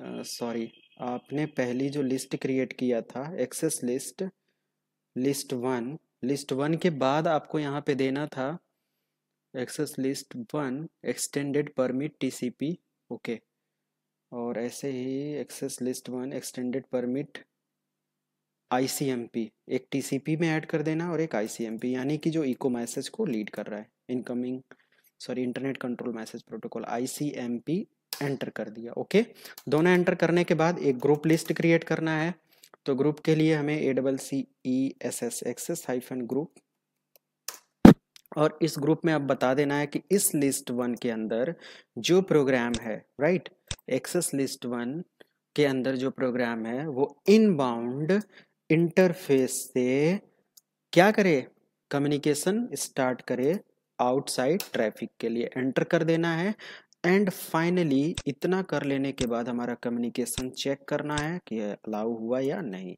सॉरी आपने पहली जो लिस्ट क्रिएट किया था access list list one list one के बाद आपको यहाँ पे देना था access list one extended permit TCP okay और ऐसे ही access list one extended permit ICMP एक टीसीपी में ऐड कर देना और एक आईसीएमपी यानी कि जो इको मैसेज को लीड कर रहा है incoming sorry internet control message protocol ICMP enter कर दिया ओके दोनों एंटर करने के बाद एक ग्रुप लिस्ट क्रिएट करना है तो ग्रुप के लिए हमें A double C E S S access hyphen group और इस ग्रुप में अब बता देना है कि इस लिस्ट वन के अंदर जो प्रोग्राम है राइट एक्सेस लिस्ट वन के अंदर जो प्रोग्राम है वो इनबाउंड इंटरफेस से क्या करे कम्युनिकेशन स्टार्ट करे आउटसाइड ट्रैफिक के लिए एंटर कर देना है एंड फाइनली इतना कर लेने के बाद हमारा कम्युनिकेशन चेक करना है कि अलाउ हुआ या नहीं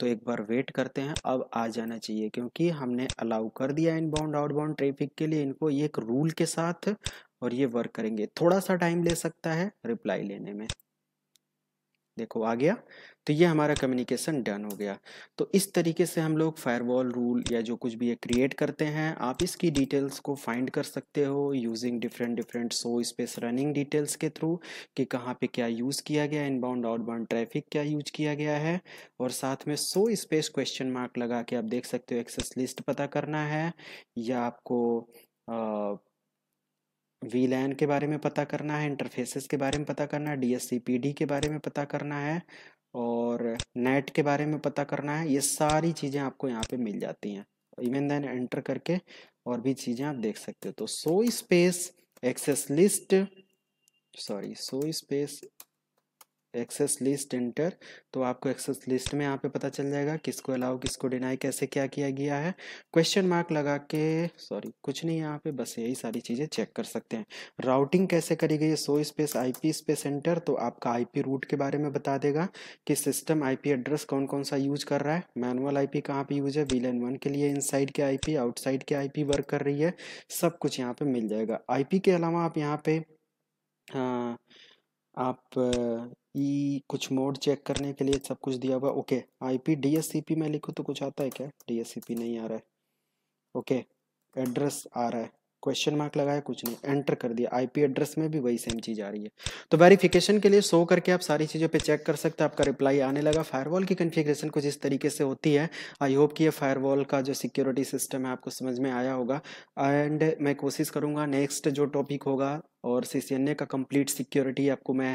तो एक बार वेट करते हैं अब आ जाना चाहिए क्योंकि हमने अलाउ कर दिया इन आउट आउटबाउंड ट्रैफिक के लिए इनको ये एक रूल के साथ और ये वर्क करेंगे थोड़ा सा टाइम ले सकता है रिप्लाई लेने में देखो आ गया तो ये हमारा कम्युनिकेशन डन हो गया तो इस तरीके से हम लोग फायरवॉल रूल या जो कुछ भी ये क्रिएट करते हैं आप इसकी डिटेल्स को फाइंड कर सकते हो using different different show space running details के थ्रू कि कहाँ पे क्या यूज़ किया गया इनबाउंड आउटबाउंड ट्रैफिक क्या यूज किया गया है और साथ में सो स्पेस क्वेश्चन मार्क लगा के आप देख सकते हो एक्सेस लिस्ट पता करना है या आपको आ, वी लैन के बारे में पता करना है इंटरफेसेस के बारे में पता करना है डी के बारे में पता करना है और नेट के बारे में पता करना है ये सारी चीज़ें आपको यहाँ पे मिल जाती हैं इवन देन एंटर करके और भी चीज़ें आप देख सकते हो तो show space access list sorry show space access list enter तो आपको एक्सेस लिस्ट में यहाँ पे पता चल जाएगा किसको अलाउ किसको डिनाई कैसे क्या किया गया है क्वेश्चन मार्क लगा के सॉरी कुछ नहीं यहाँ पे बस यही सारी चीज़ें चेक कर सकते हैं राउटिंग कैसे करी गई है show space IP space enter तो आपका आईपी रूट के बारे में बता देगा कि सिस्टम आई एड्रेस कौन कौन सा यूज कर रहा है मैनुअल पी कहाँ पे यूज है वीलेन वन के लिए साइड के आई आउटसाइड के आईपी वर्क कर रही है सब कुछ यहाँ पर मिल जाएगा आई के अलावा आप यहाँ पे आ, हाँ, आप ई कुछ मोड चेक करने के लिए सब कुछ दिया हुआ ओके आईपी डीएससीपी में लिखूँ तो कुछ आता है क्या डीएससीपी नहीं आ रहा है ओके एड्रेस आ रहा है क्वेश्चन मार्क लगाया कुछ नहीं एंटर कर दिया आईपी एड्रेस में भी वही सेम चीज़ आ रही है तो वेरिफिकेशन के लिए शो करके आप सारी चीज़ों पे चेक कर सकते हैं आपका रिप्लाई आने लगा फायरवॉल की कन्फिग्रेशन कुछ इस तरीके से होती है आई होप कि ये फायरवॉल का जो सिक्योरिटी सिस्टम है आपको समझ में आया होगा एंड मैं कोशिश करूँगा नेक्स्ट जो टॉपिक होगा और सी सी का कंप्लीट सिक्योरिटी आपको मैं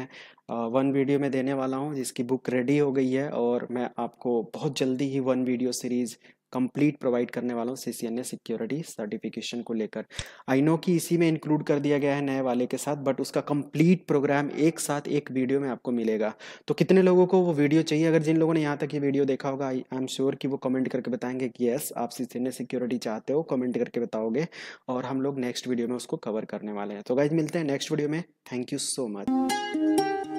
वन वीडियो में देने वाला हूँ जिसकी बुक रेडी हो गई है और मैं आपको बहुत जल्दी ही one video series complete provide करने वाला हूँ C C N A security certification को लेकर आई नो कि इसी में इंक्लूड कर दिया गया है नए वाले के साथ बट उसका कंप्लीट प्रोग्राम एक साथ एक वीडियो में आपको मिलेगा तो कितने लोगों को वो वीडियो चाहिए अगर जिन लोगों ने यहाँ तक ये वीडियो देखा होगा आई एम श्योर कि वो कमेंट करके बताएंगे कि येस आप सी ए सिक्योरिटी चाहते हो कमेंट करके बताओगे और हम लोग नेक्स्ट वीडियो में उसको कवर करने वाले हैं तो गाइज मिलते हैं नेक्स्ट वीडियो में थैंक यू सो मच